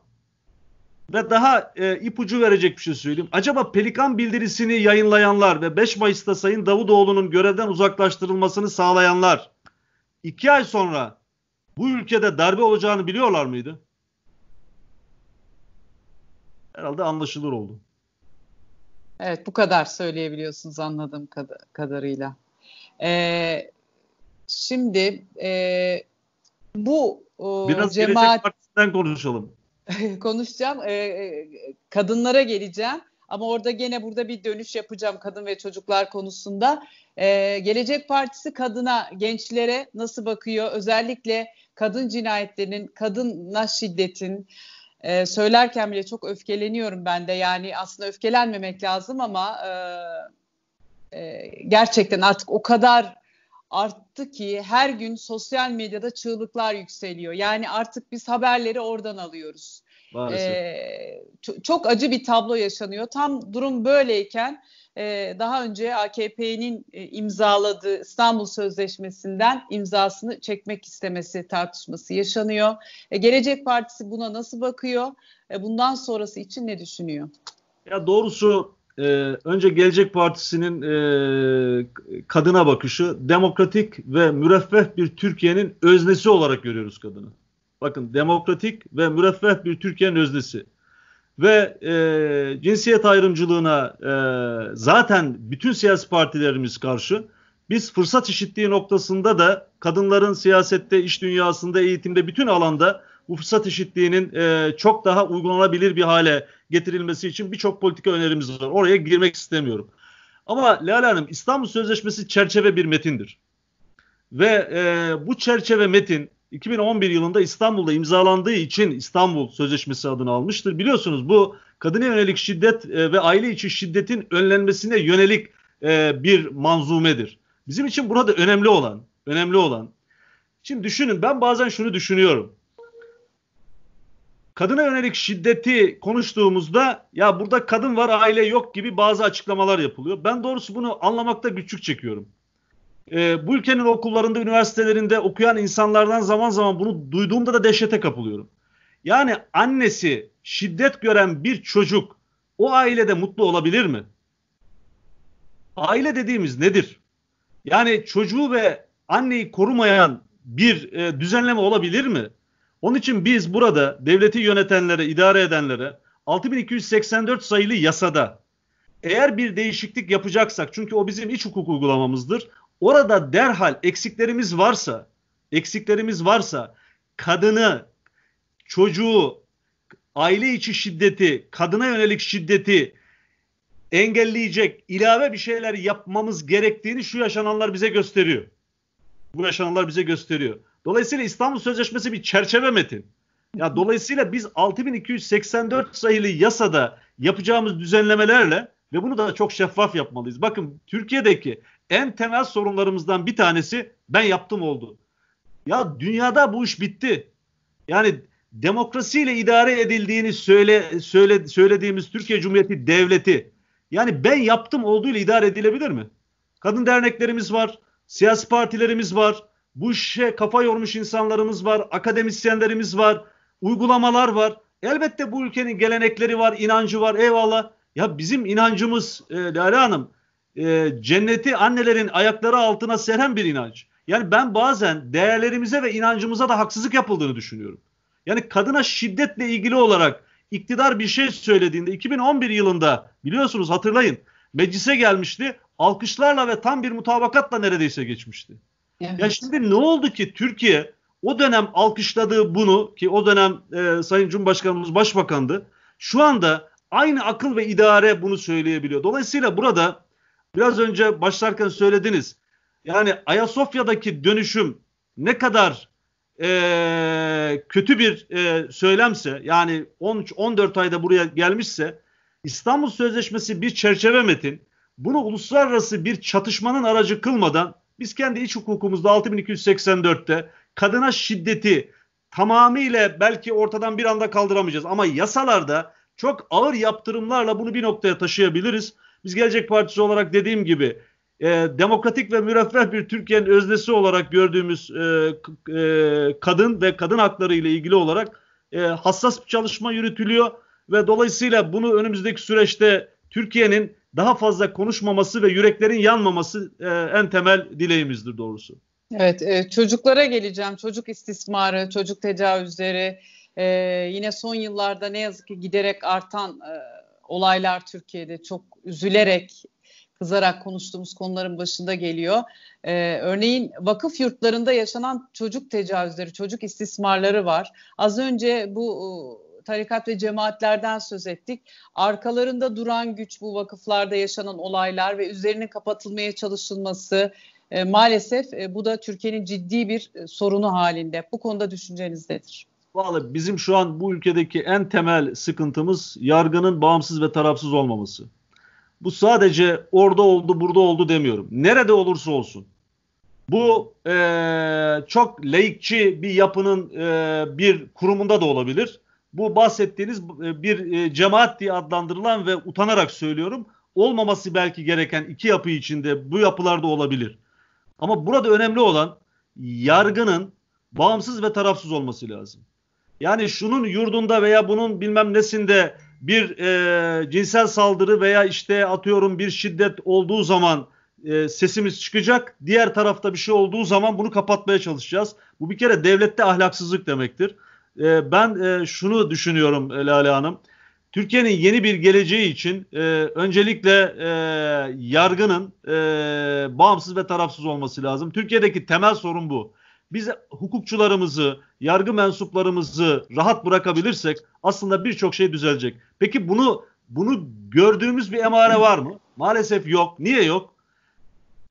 Ve daha e, ipucu verecek bir şey söyleyeyim. Acaba Pelikan bildirisini yayınlayanlar ve 5 Mayıs'ta Sayın Davutoğlu'nun görevden uzaklaştırılmasını sağlayanlar 2 ay sonra bu ülkede darbe olacağını biliyorlar mıydı? herhalde anlaşılır oldu. Evet bu kadar söyleyebiliyorsunuz anladığım kad- kadarıyla. Ee, şimdi e, bu o, Biraz cemaat... partisinden konuşalım. Konuşacağım. Ee, e, kadınlara geleceğim. Ama orada gene burada bir dönüş yapacağım kadın ve çocuklar konusunda. Ee, Gelecek Partisi kadına, gençlere nasıl bakıyor? Özellikle kadın cinayetlerinin, kadına şiddetin, e, söylerken bile çok öfkeleniyorum ben de. Yani aslında öfkelenmemek lazım ama e, e, gerçekten artık o kadar arttı ki her gün sosyal medyada çığlıklar yükseliyor. Yani artık biz haberleri oradan alıyoruz. Maalesef. E, çok acı bir tablo yaşanıyor. Tam durum böyleyken ee, daha önce AKP'nin e, imzaladığı İstanbul Sözleşmesi'nden imzasını çekmek istemesi tartışması yaşanıyor. E, Gelecek Partisi buna nasıl bakıyor? E, bundan sonrası için ne düşünüyor? Ya doğrusu önce Gelecek Partisi'nin kadına bakışı demokratik ve müreffeh bir Türkiye'nin öznesi olarak görüyoruz kadını. Bakın demokratik ve müreffeh bir Türkiye'nin öznesi ve e, cinsiyet ayrımcılığına e, zaten bütün siyasi partilerimiz karşı. Biz fırsat eşitliği noktasında da kadınların siyasette, iş dünyasında, eğitimde bütün alanda bu fırsat eşitliğinin e, çok daha uygulanabilir bir hale getirilmesi için birçok politika önerimiz var. Oraya girmek istemiyorum. Ama Lale Hanım İstanbul Sözleşmesi çerçeve bir metindir. Ve e, bu çerçeve metin 2011 yılında İstanbul'da imzalandığı için İstanbul Sözleşmesi adını almıştır. Biliyorsunuz bu kadına yönelik şiddet e, ve aile içi şiddetin önlenmesine yönelik e, bir manzumedir. Bizim için burada önemli olan, önemli olan. Şimdi düşünün ben bazen şunu düşünüyorum. Kadına yönelik şiddeti konuştuğumuzda ya burada kadın var aile yok gibi bazı açıklamalar yapılıyor. Ben doğrusu bunu anlamakta güçlük çekiyorum e, bu ülkenin okullarında, üniversitelerinde okuyan insanlardan zaman zaman bunu duyduğumda da dehşete kapılıyorum. Yani annesi şiddet gören bir çocuk o ailede mutlu olabilir mi? Aile dediğimiz nedir? Yani çocuğu ve anneyi korumayan bir e, düzenleme olabilir mi? Onun için biz burada devleti yönetenlere, idare edenlere 6284 sayılı yasada eğer bir değişiklik yapacaksak çünkü o bizim iç hukuk uygulamamızdır orada derhal eksiklerimiz varsa, eksiklerimiz varsa kadını, çocuğu, aile içi şiddeti, kadına yönelik şiddeti engelleyecek ilave bir şeyler yapmamız gerektiğini şu yaşananlar bize gösteriyor. Bu yaşananlar bize gösteriyor. Dolayısıyla İstanbul Sözleşmesi bir çerçeve metin. Ya dolayısıyla biz 6284 sayılı yasada yapacağımız düzenlemelerle ve bunu da çok şeffaf yapmalıyız. Bakın Türkiye'deki en temel sorunlarımızdan bir tanesi ben yaptım oldu. Ya dünyada bu iş bitti. Yani demokrasiyle idare edildiğini söyle, söyle söylediğimiz Türkiye Cumhuriyeti devleti yani ben yaptım olduğuyla idare edilebilir mi? Kadın derneklerimiz var, siyasi partilerimiz var, bu işe kafa yormuş insanlarımız var, akademisyenlerimiz var, uygulamalar var. Elbette bu ülkenin gelenekleri var, inancı var eyvallah. Ya bizim inancımız e, Lale Hanım e, cenneti annelerin ayakları altına seren bir inanç. Yani ben bazen değerlerimize ve inancımıza da haksızlık yapıldığını düşünüyorum. Yani kadına şiddetle ilgili olarak iktidar bir şey söylediğinde 2011 yılında biliyorsunuz hatırlayın meclise gelmişti. Alkışlarla ve tam bir mutabakatla neredeyse geçmişti. Evet. Ya şimdi ne oldu ki Türkiye o dönem alkışladığı bunu ki o dönem e, Sayın Cumhurbaşkanımız başbakandı. Şu anda aynı akıl ve idare bunu söyleyebiliyor. Dolayısıyla burada Biraz önce başlarken söylediniz. Yani Ayasofya'daki dönüşüm ne kadar e, kötü bir e, söylemse yani 13 14 ayda buraya gelmişse İstanbul Sözleşmesi bir çerçeve metin. Bunu uluslararası bir çatışmanın aracı kılmadan biz kendi iç hukukumuzda 6284'te kadına şiddeti tamamıyla belki ortadan bir anda kaldıramayacağız ama yasalarda çok ağır yaptırımlarla bunu bir noktaya taşıyabiliriz. Biz Gelecek Partisi olarak dediğim gibi e, demokratik ve müreffeh bir Türkiye'nin öznesi olarak gördüğümüz e, e, kadın ve kadın hakları ile ilgili olarak e, hassas bir çalışma yürütülüyor ve dolayısıyla bunu önümüzdeki süreçte Türkiye'nin daha fazla konuşmaması ve yüreklerin yanmaması e, en temel dileğimizdir doğrusu. Evet, e, çocuklara geleceğim. Çocuk istismarı, çocuk tecavüzleri, e, yine son yıllarda ne yazık ki giderek artan e, olaylar Türkiye'de çok üzülerek kızarak konuştuğumuz konuların başında geliyor. Ee, örneğin vakıf yurtlarında yaşanan çocuk tecavüzleri, çocuk istismarları var. Az önce bu e, tarikat ve cemaatlerden söz ettik. Arkalarında duran güç bu vakıflarda yaşanan olaylar ve üzerinin kapatılmaya çalışılması e, maalesef e, bu da Türkiye'nin ciddi bir e, sorunu halinde. Bu konuda düşünceniz nedir? Valla bizim şu an bu ülkedeki en temel sıkıntımız yargının bağımsız ve tarafsız olmaması. Bu sadece orada oldu burada oldu demiyorum. Nerede olursa olsun. Bu e, çok laikçi bir yapının e, bir kurumunda da olabilir. Bu bahsettiğiniz e, bir e, cemaat diye adlandırılan ve utanarak söylüyorum olmaması belki gereken iki yapı içinde bu yapılarda olabilir. Ama burada önemli olan yargının bağımsız ve tarafsız olması lazım. Yani şunun yurdunda veya bunun bilmem nesinde bir e, cinsel saldırı veya işte atıyorum bir şiddet olduğu zaman e, sesimiz çıkacak. Diğer tarafta bir şey olduğu zaman bunu kapatmaya çalışacağız. Bu bir kere devlette ahlaksızlık demektir. E, ben e, şunu düşünüyorum e, Lale Hanım. Türkiye'nin yeni bir geleceği için e, öncelikle e, yargının e, bağımsız ve tarafsız olması lazım. Türkiye'deki temel sorun bu biz hukukçularımızı, yargı mensuplarımızı rahat bırakabilirsek aslında birçok şey düzelecek. Peki bunu bunu gördüğümüz bir emare var mı? Maalesef yok. Niye yok?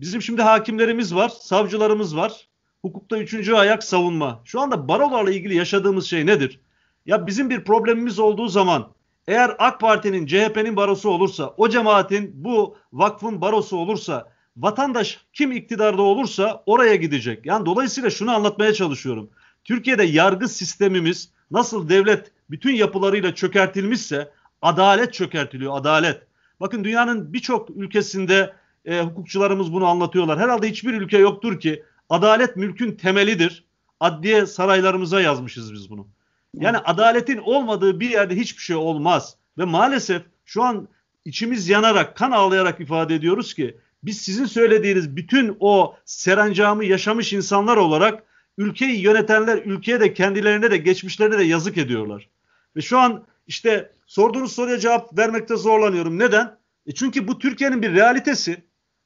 Bizim şimdi hakimlerimiz var, savcılarımız var. Hukukta üçüncü ayak savunma. Şu anda barolarla ilgili yaşadığımız şey nedir? Ya bizim bir problemimiz olduğu zaman eğer AK Parti'nin, CHP'nin barosu olursa, o cemaatin bu vakfın barosu olursa vatandaş kim iktidarda olursa oraya gidecek. Yani dolayısıyla şunu anlatmaya çalışıyorum. Türkiye'de yargı sistemimiz nasıl devlet bütün yapılarıyla çökertilmişse adalet çökertiliyor, adalet. Bakın dünyanın birçok ülkesinde e, hukukçularımız bunu anlatıyorlar. Herhalde hiçbir ülke yoktur ki adalet mülkün temelidir. Adliye saraylarımıza yazmışız biz bunu. Yani adaletin olmadığı bir yerde hiçbir şey olmaz. Ve maalesef şu an içimiz yanarak, kan ağlayarak ifade ediyoruz ki biz sizin söylediğiniz bütün o serencamı yaşamış insanlar olarak ülkeyi yönetenler ülkeye de kendilerine de geçmişlerine de yazık ediyorlar. Ve şu an işte sorduğunuz soruya cevap vermekte zorlanıyorum. Neden? E çünkü bu Türkiye'nin bir realitesi.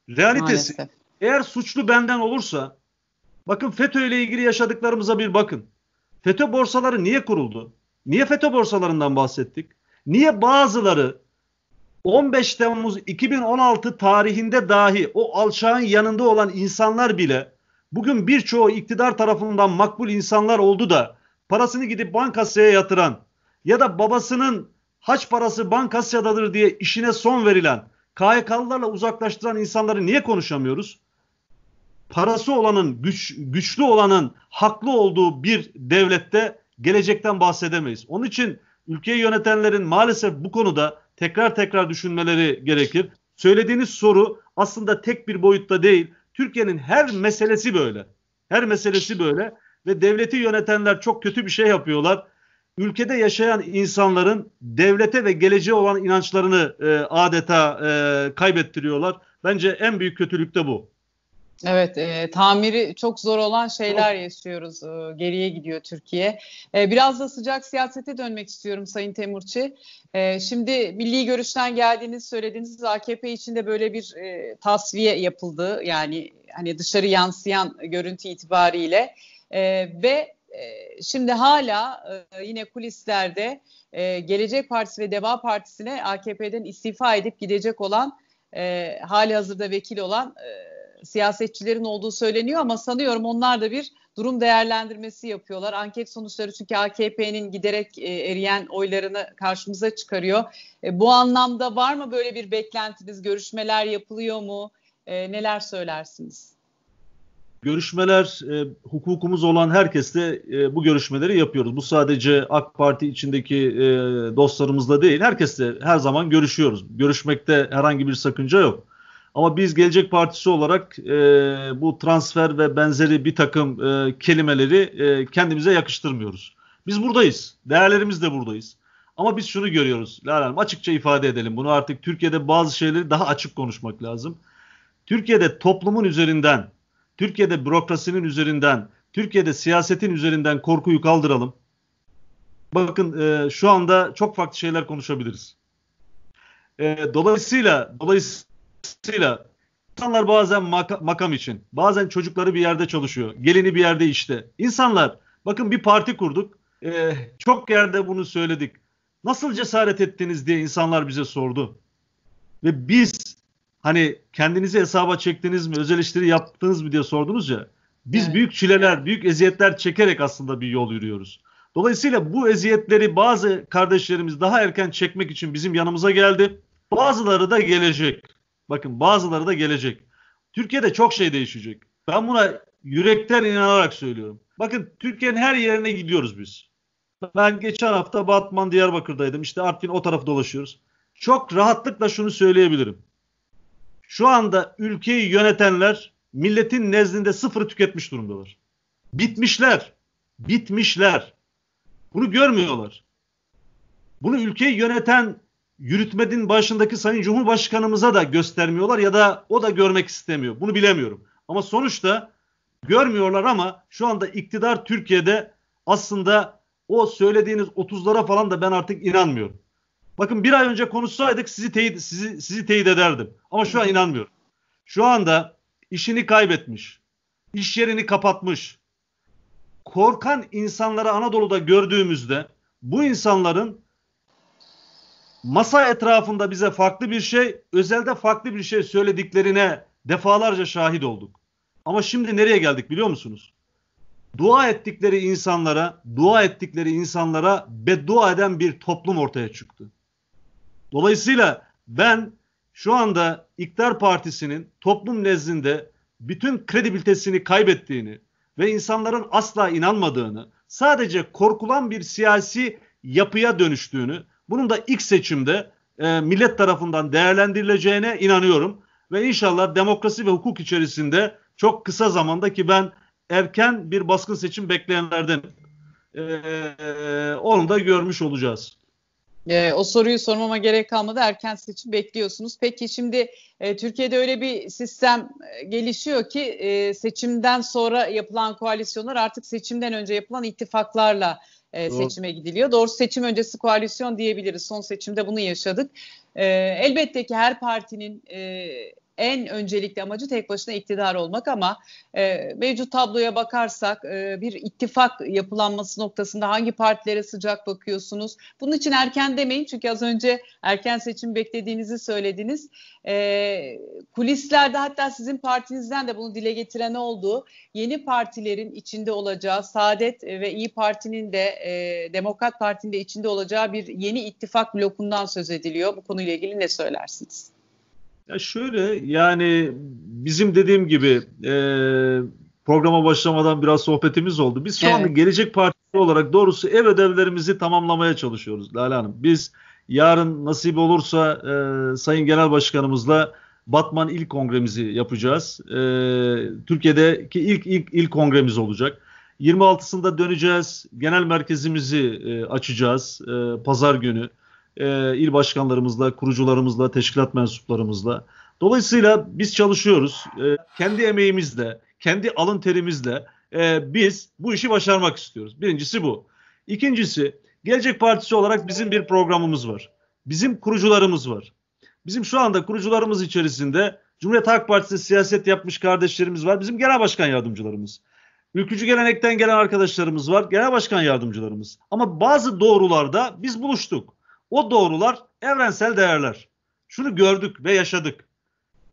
Realitesi. Maalesef. Eğer suçlu benden olursa bakın FETÖ ile ilgili yaşadıklarımıza bir bakın. FETÖ borsaları niye kuruldu? Niye FETÖ borsalarından bahsettik? Niye bazıları 15 Temmuz 2016 tarihinde dahi o alçağın yanında olan insanlar bile bugün birçoğu iktidar tarafından makbul insanlar oldu da parasını gidip bankasaya yatıran ya da babasının haç parası bankasyadadır diye işine son verilen KYK'lılarla uzaklaştıran insanları niye konuşamıyoruz? Parası olanın, güç, güçlü olanın haklı olduğu bir devlette gelecekten bahsedemeyiz. Onun için ülkeyi yönetenlerin maalesef bu konuda tekrar tekrar düşünmeleri gerekir. Söylediğiniz soru aslında tek bir boyutta değil. Türkiye'nin her meselesi böyle. Her meselesi böyle ve devleti yönetenler çok kötü bir şey yapıyorlar. Ülkede yaşayan insanların devlete ve geleceğe olan inançlarını e, adeta e, kaybettiriyorlar. Bence en büyük kötülük de bu. Evet, e, tamiri çok zor olan şeyler yaşıyoruz. E, geriye gidiyor Türkiye. E, biraz da sıcak siyasete dönmek istiyorum Sayın Temurçi. E, şimdi milli görüşten geldiğiniz söylediğiniz AKP içinde böyle bir e, tasfiye yapıldı. Yani hani dışarı yansıyan görüntü itibariyle e, ve e, şimdi hala e, yine kulislerde e, Gelecek Partisi ve Deva Partisi'ne AKP'den istifa edip gidecek olan e, hali hazırda vekil olan e, siyasetçilerin olduğu söyleniyor ama sanıyorum onlar da bir durum değerlendirmesi yapıyorlar. Anket sonuçları çünkü AKP'nin giderek e, eriyen oylarını karşımıza çıkarıyor. E, bu anlamda var mı böyle bir beklentiniz? Görüşmeler yapılıyor mu? E, neler söylersiniz? Görüşmeler e, hukukumuz olan herkesle e, bu görüşmeleri yapıyoruz. Bu sadece AK Parti içindeki e, dostlarımızla değil, herkesle her zaman görüşüyoruz. Görüşmekte herhangi bir sakınca yok. Ama biz Gelecek Partisi olarak e, bu transfer ve benzeri bir takım e, kelimeleri e, kendimize yakıştırmıyoruz. Biz buradayız. Değerlerimiz de buradayız. Ama biz şunu görüyoruz. Lale Hanım açıkça ifade edelim. Bunu artık Türkiye'de bazı şeyleri daha açık konuşmak lazım. Türkiye'de toplumun üzerinden, Türkiye'de bürokrasinin üzerinden, Türkiye'de siyasetin üzerinden korkuyu kaldıralım. Bakın e, şu anda çok farklı şeyler konuşabiliriz. E, dolayısıyla dolayısıyla Dolayısıyla insanlar bazen mak- makam için, bazen çocukları bir yerde çalışıyor, gelini bir yerde işte. İnsanlar bakın bir parti kurduk. E, çok yerde bunu söyledik. Nasıl cesaret ettiniz diye insanlar bize sordu. Ve biz hani kendinizi hesaba çektiniz mi, öz eleştiri yaptınız mı diye sordunuz ya. Biz evet. büyük çileler, büyük eziyetler çekerek aslında bir yol yürüyoruz. Dolayısıyla bu eziyetleri bazı kardeşlerimiz daha erken çekmek için bizim yanımıza geldi. Bazıları da gelecek. Bakın bazıları da gelecek. Türkiye'de çok şey değişecek. Ben buna yürekten inanarak söylüyorum. Bakın Türkiye'nin her yerine gidiyoruz biz. Ben geçen hafta Batman Diyarbakır'daydım. İşte Artvin o tarafı dolaşıyoruz. Çok rahatlıkla şunu söyleyebilirim. Şu anda ülkeyi yönetenler milletin nezdinde sıfırı tüketmiş durumdalar. Bitmişler. Bitmişler. Bunu görmüyorlar. Bunu ülkeyi yöneten yürütmenin başındaki Sayın Cumhurbaşkanımıza da göstermiyorlar ya da o da görmek istemiyor. Bunu bilemiyorum. Ama sonuçta görmüyorlar ama şu anda iktidar Türkiye'de aslında o söylediğiniz 30'lara falan da ben artık inanmıyorum. Bakın bir ay önce konuşsaydık sizi teyit, sizi, sizi teyit ederdim. Ama şu an inanmıyorum. Şu anda işini kaybetmiş, iş yerini kapatmış, korkan insanları Anadolu'da gördüğümüzde bu insanların masa etrafında bize farklı bir şey, özelde farklı bir şey söylediklerine defalarca şahit olduk. Ama şimdi nereye geldik biliyor musunuz? Dua ettikleri insanlara, dua ettikleri insanlara beddua eden bir toplum ortaya çıktı. Dolayısıyla ben şu anda İktidar Partisi'nin toplum nezdinde bütün kredibilitesini kaybettiğini ve insanların asla inanmadığını, sadece korkulan bir siyasi yapıya dönüştüğünü bunun da ilk seçimde e, millet tarafından değerlendirileceğine inanıyorum. Ve inşallah demokrasi ve hukuk içerisinde çok kısa zamanda ki ben erken bir baskın seçim bekleyenlerden e, onu da görmüş olacağız. E, o soruyu sormama gerek kalmadı. Erken seçim bekliyorsunuz. Peki şimdi e, Türkiye'de öyle bir sistem e, gelişiyor ki e, seçimden sonra yapılan koalisyonlar artık seçimden önce yapılan ittifaklarla e, Doğru. seçime gidiliyor. Doğrusu seçim öncesi koalisyon diyebiliriz. Son seçimde bunu yaşadık. E, elbette ki her partinin e, en öncelikli amacı tek başına iktidar olmak ama e, mevcut tabloya bakarsak e, bir ittifak yapılanması noktasında hangi partilere sıcak bakıyorsunuz? Bunun için erken demeyin çünkü az önce erken seçim beklediğinizi söylediniz. E, kulislerde hatta sizin partinizden de bunu dile getiren oldu. Yeni partilerin içinde olacağı Saadet ve İyi Parti'nin de e, Demokrat Parti'nin de içinde olacağı bir yeni ittifak blokundan söz ediliyor. Bu konuyla ilgili ne söylersiniz? Ya şöyle yani bizim dediğim gibi e, programa başlamadan biraz sohbetimiz oldu. Biz şu evet. anda Gelecek Partisi olarak doğrusu ev ödevlerimizi tamamlamaya çalışıyoruz Lale Hanım. Biz yarın nasip olursa e, Sayın Genel Başkanımızla Batman İl Kongremizi yapacağız. E, Türkiye'deki ilk ilk il kongremiz olacak. 26'sında döneceğiz. Genel merkezimizi e, açacağız e, pazar günü e, il başkanlarımızla, kurucularımızla, teşkilat mensuplarımızla. Dolayısıyla biz çalışıyoruz. E, kendi emeğimizle, kendi alın terimizle e, biz bu işi başarmak istiyoruz. Birincisi bu. İkincisi Gelecek Partisi olarak bizim bir programımız var. Bizim kurucularımız var. Bizim şu anda kurucularımız içerisinde Cumhuriyet Halk Partisi siyaset yapmış kardeşlerimiz var. Bizim genel başkan yardımcılarımız. Ülkücü gelenekten gelen arkadaşlarımız var. Genel başkan yardımcılarımız. Ama bazı doğrularda biz buluştuk. O doğrular evrensel değerler. Şunu gördük ve yaşadık.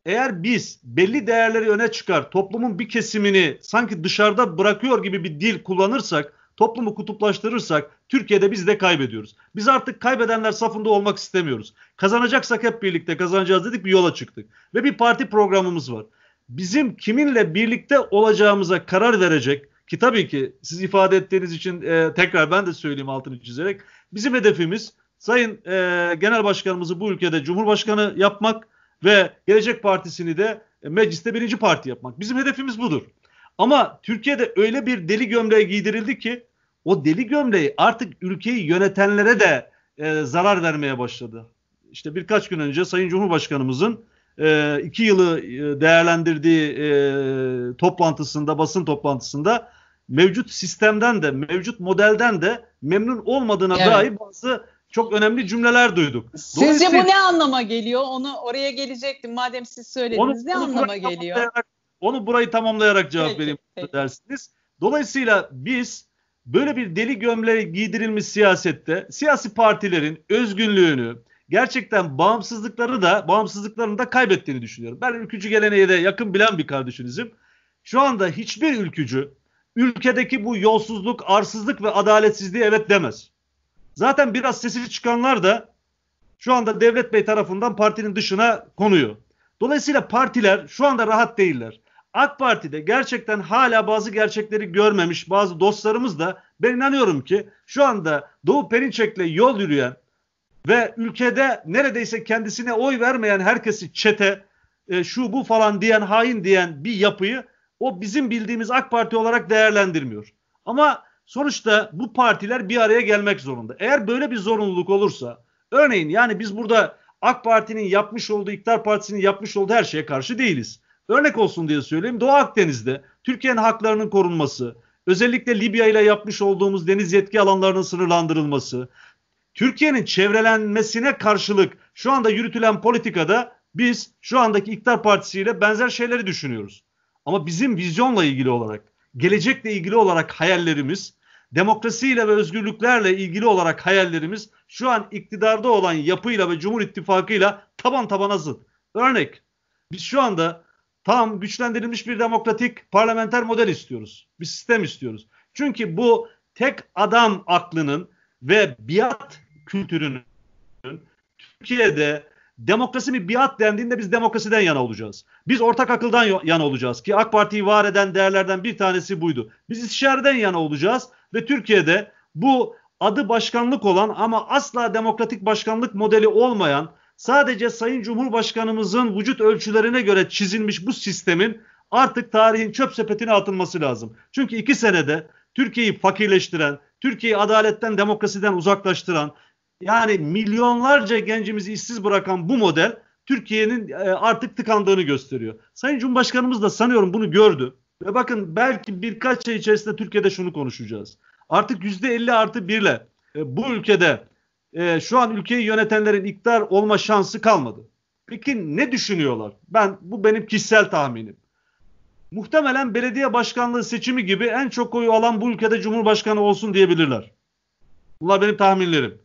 Eğer biz belli değerleri öne çıkar, toplumun bir kesimini sanki dışarıda bırakıyor gibi bir dil kullanırsak, toplumu kutuplaştırırsak Türkiye'de biz de kaybediyoruz. Biz artık kaybedenler safında olmak istemiyoruz. Kazanacaksak hep birlikte kazanacağız dedik bir yola çıktık. Ve bir parti programımız var. Bizim kiminle birlikte olacağımıza karar verecek ki tabii ki siz ifade ettiğiniz için e, tekrar ben de söyleyeyim altını çizerek bizim hedefimiz Sayın e, Genel Başkanımızı bu ülkede Cumhurbaşkanı yapmak ve Gelecek Partisi'ni de e, mecliste birinci parti yapmak. Bizim hedefimiz budur. Ama Türkiye'de öyle bir deli gömleğe giydirildi ki o deli gömleği artık ülkeyi yönetenlere de e, zarar vermeye başladı. İşte birkaç gün önce Sayın Cumhurbaşkanımızın e, iki yılı e, değerlendirdiği e, toplantısında, basın toplantısında mevcut sistemden de, mevcut modelden de memnun olmadığına evet. dair bazı çok önemli cümleler duyduk. Sizce bu ne anlama geliyor? Onu oraya gelecektim madem siz söylediniz. Onu, ne onu anlama geliyor? Onu burayı tamamlayarak cevap peki, vereyim dersiniz. Dolayısıyla biz böyle bir deli gömleği giydirilmiş siyasette siyasi partilerin özgünlüğünü, gerçekten bağımsızlıkları da bağımsızlıklarını da kaybettiğini düşünüyorum. Ben ülkücü geleneğe de yakın bilen bir kardeşinizim. Şu anda hiçbir ülkücü ülkedeki bu yolsuzluk, arsızlık ve adaletsizliği evet demez. Zaten biraz sesi çıkanlar da şu anda Devlet Bey tarafından partinin dışına konuyor. Dolayısıyla partiler şu anda rahat değiller. AK Parti'de gerçekten hala bazı gerçekleri görmemiş bazı dostlarımız da ben inanıyorum ki şu anda Doğu Perinçek'le yol yürüyen ve ülkede neredeyse kendisine oy vermeyen herkesi çete, e, şu bu falan diyen, hain diyen bir yapıyı o bizim bildiğimiz AK Parti olarak değerlendirmiyor. Ama Sonuçta bu partiler bir araya gelmek zorunda. Eğer böyle bir zorunluluk olursa örneğin yani biz burada AK Parti'nin yapmış olduğu, İktidar Partisi'nin yapmış olduğu her şeye karşı değiliz. Örnek olsun diye söyleyeyim Doğu Akdeniz'de Türkiye'nin haklarının korunması, özellikle Libya ile yapmış olduğumuz deniz yetki alanlarının sınırlandırılması, Türkiye'nin çevrelenmesine karşılık şu anda yürütülen politikada biz şu andaki İktidar Partisi ile benzer şeyleri düşünüyoruz. Ama bizim vizyonla ilgili olarak, gelecekle ilgili olarak hayallerimiz demokrasiyle ve özgürlüklerle ilgili olarak hayallerimiz şu an iktidarda olan yapıyla ve Cumhur İttifakı'yla taban tabana zıt. Örnek biz şu anda tam güçlendirilmiş bir demokratik parlamenter model istiyoruz. Bir sistem istiyoruz. Çünkü bu tek adam aklının ve biat kültürünün Türkiye'de demokrasi bir biat dendiğinde biz demokrasiden yana olacağız. Biz ortak akıldan yana olacağız ki AK Parti'yi var eden değerlerden bir tanesi buydu. Biz istişareden yana olacağız ve Türkiye'de bu adı başkanlık olan ama asla demokratik başkanlık modeli olmayan sadece Sayın Cumhurbaşkanımızın vücut ölçülerine göre çizilmiş bu sistemin artık tarihin çöp sepetine atılması lazım. Çünkü iki senede Türkiye'yi fakirleştiren, Türkiye'yi adaletten, demokrasiden uzaklaştıran, yani milyonlarca gencimizi işsiz bırakan bu model Türkiye'nin e, artık tıkandığını gösteriyor. Sayın Cumhurbaşkanımız da sanıyorum bunu gördü. Ve bakın belki birkaç ay şey içerisinde Türkiye'de şunu konuşacağız. Artık yüzde elli artı birle e, bu ülkede e, şu an ülkeyi yönetenlerin iktidar olma şansı kalmadı. Peki ne düşünüyorlar? Ben bu benim kişisel tahminim. Muhtemelen belediye başkanlığı seçimi gibi en çok oyu alan bu ülkede cumhurbaşkanı olsun diyebilirler. Bunlar benim tahminlerim.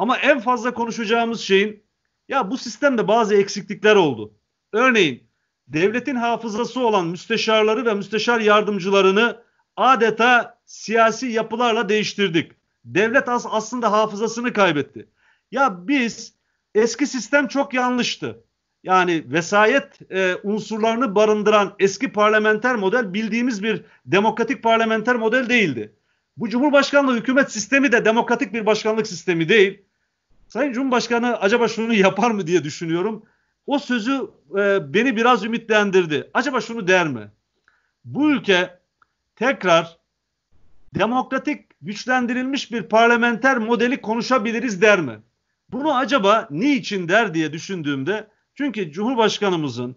Ama en fazla konuşacağımız şeyin ya bu sistemde bazı eksiklikler oldu. Örneğin devletin hafızası olan müsteşarları ve müsteşar yardımcılarını adeta siyasi yapılarla değiştirdik. Devlet as aslında hafızasını kaybetti. Ya biz eski sistem çok yanlıştı. Yani vesayet e, unsurlarını barındıran eski parlamenter model bildiğimiz bir demokratik parlamenter model değildi. Bu cumhurbaşkanlığı hükümet sistemi de demokratik bir başkanlık sistemi değil. Sayın Cumhurbaşkanı acaba şunu yapar mı diye düşünüyorum. O sözü e, beni biraz ümitlendirdi. Acaba şunu der mi? Bu ülke tekrar demokratik güçlendirilmiş bir parlamenter modeli konuşabiliriz der mi? Bunu acaba niçin der diye düşündüğümde çünkü Cumhurbaşkanımızın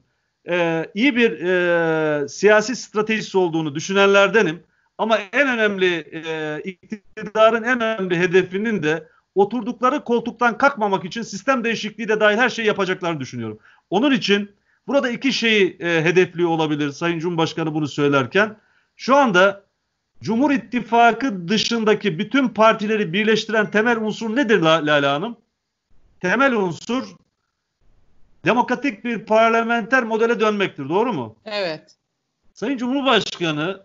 e, iyi bir e, siyasi stratejisi olduğunu düşünenlerdenim. Ama en önemli e, iktidarın en önemli hedefinin de oturdukları koltuktan kalkmamak için sistem değişikliği de dahil her şeyi yapacaklarını düşünüyorum. Onun için burada iki şeyi e, hedefliyor olabilir Sayın Cumhurbaşkanı bunu söylerken. Şu anda Cumhur İttifakı dışındaki bütün partileri birleştiren temel unsur nedir Lala Hanım? Temel unsur demokratik bir parlamenter modele dönmektir. Doğru mu? Evet. Sayın Cumhurbaşkanı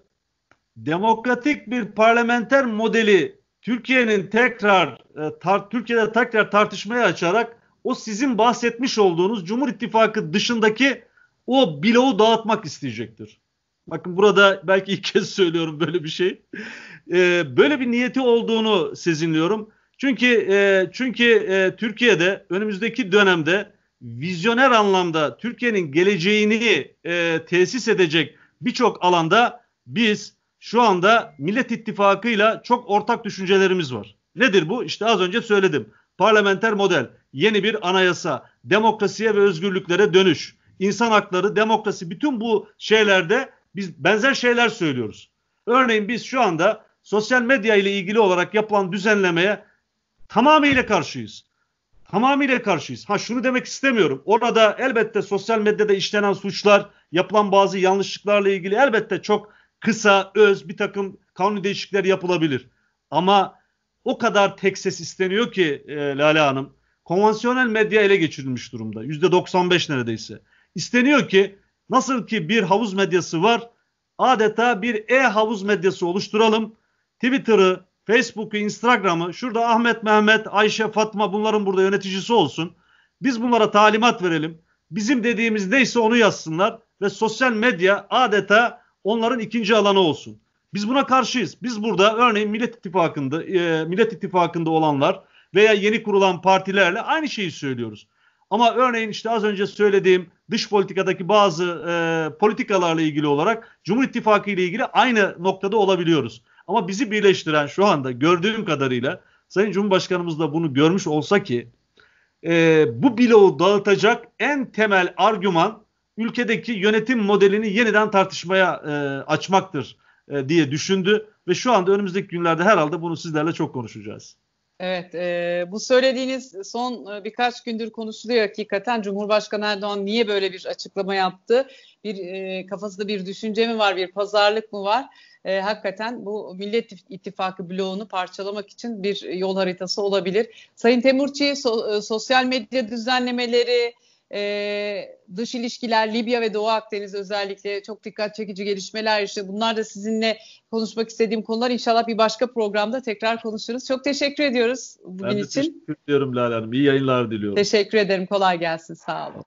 demokratik bir parlamenter modeli Türkiye'nin tekrar e, tar Türkiye'de tekrar tartışmaya açarak o sizin bahsetmiş olduğunuz Cumhur İttifakı dışındaki o bloğu dağıtmak isteyecektir. Bakın burada belki ilk kez söylüyorum böyle bir şey. Ee, böyle bir niyeti olduğunu sezinliyorum. Çünkü e, çünkü e, Türkiye'de önümüzdeki dönemde vizyoner anlamda Türkiye'nin geleceğini e, tesis edecek birçok alanda biz şu anda Millet İttifakı'yla çok ortak düşüncelerimiz var. Nedir bu? İşte az önce söyledim. Parlamenter model, yeni bir anayasa, demokrasiye ve özgürlüklere dönüş, insan hakları, demokrasi bütün bu şeylerde biz benzer şeyler söylüyoruz. Örneğin biz şu anda sosyal medya ile ilgili olarak yapılan düzenlemeye tamamıyla karşıyız. Tamamıyla karşıyız. Ha şunu demek istemiyorum. Orada elbette sosyal medyada işlenen suçlar, yapılan bazı yanlışlıklarla ilgili elbette çok kısa, öz bir takım kanun değişiklikleri yapılabilir. Ama o kadar tek ses isteniyor ki e, Lale Hanım. Konvansiyonel medya ele geçirilmiş durumda. yüzde %95 neredeyse. İsteniyor ki nasıl ki bir havuz medyası var adeta bir e-havuz medyası oluşturalım. Twitter'ı, Facebook'u, Instagram'ı şurada Ahmet, Mehmet, Ayşe, Fatma bunların burada yöneticisi olsun. Biz bunlara talimat verelim. Bizim dediğimiz neyse onu yazsınlar ve sosyal medya adeta onların ikinci alanı olsun. Biz buna karşıyız. Biz burada örneğin Millet İttifakı'nda e, Millet İttifakı'nda olanlar veya yeni kurulan partilerle aynı şeyi söylüyoruz. Ama örneğin işte az önce söylediğim dış politikadaki bazı e, politikalarla ilgili olarak Cumhur İttifakı ile ilgili aynı noktada olabiliyoruz. Ama bizi birleştiren şu anda gördüğüm kadarıyla Sayın Cumhurbaşkanımız da bunu görmüş olsa ki e, bu bloğu dağıtacak en temel argüman ülkedeki yönetim modelini yeniden tartışmaya e, açmaktır e, diye düşündü ve şu anda önümüzdeki günlerde herhalde bunu sizlerle çok konuşacağız. Evet, e, bu söylediğiniz son e, birkaç gündür konuşuluyor hakikaten. Cumhurbaşkanı Erdoğan niye böyle bir açıklama yaptı? Bir e, kafasında bir düşünce mi var, bir pazarlık mı var? E, hakikaten bu Millet İttifakı bloğunu parçalamak için bir yol haritası olabilir. Sayın Temurçi, so, e, sosyal medya düzenlemeleri, e, dış ilişkiler, Libya ve Doğu Akdeniz özellikle çok dikkat çekici gelişmeler işte bunlar da sizinle konuşmak istediğim konular. İnşallah bir başka programda tekrar konuşuruz. Çok teşekkür ediyoruz bugün için. ben de için. teşekkür ediyorum Lale Hanım. İyi yayınlar diliyorum. Teşekkür ederim. Kolay gelsin. Sağ olun.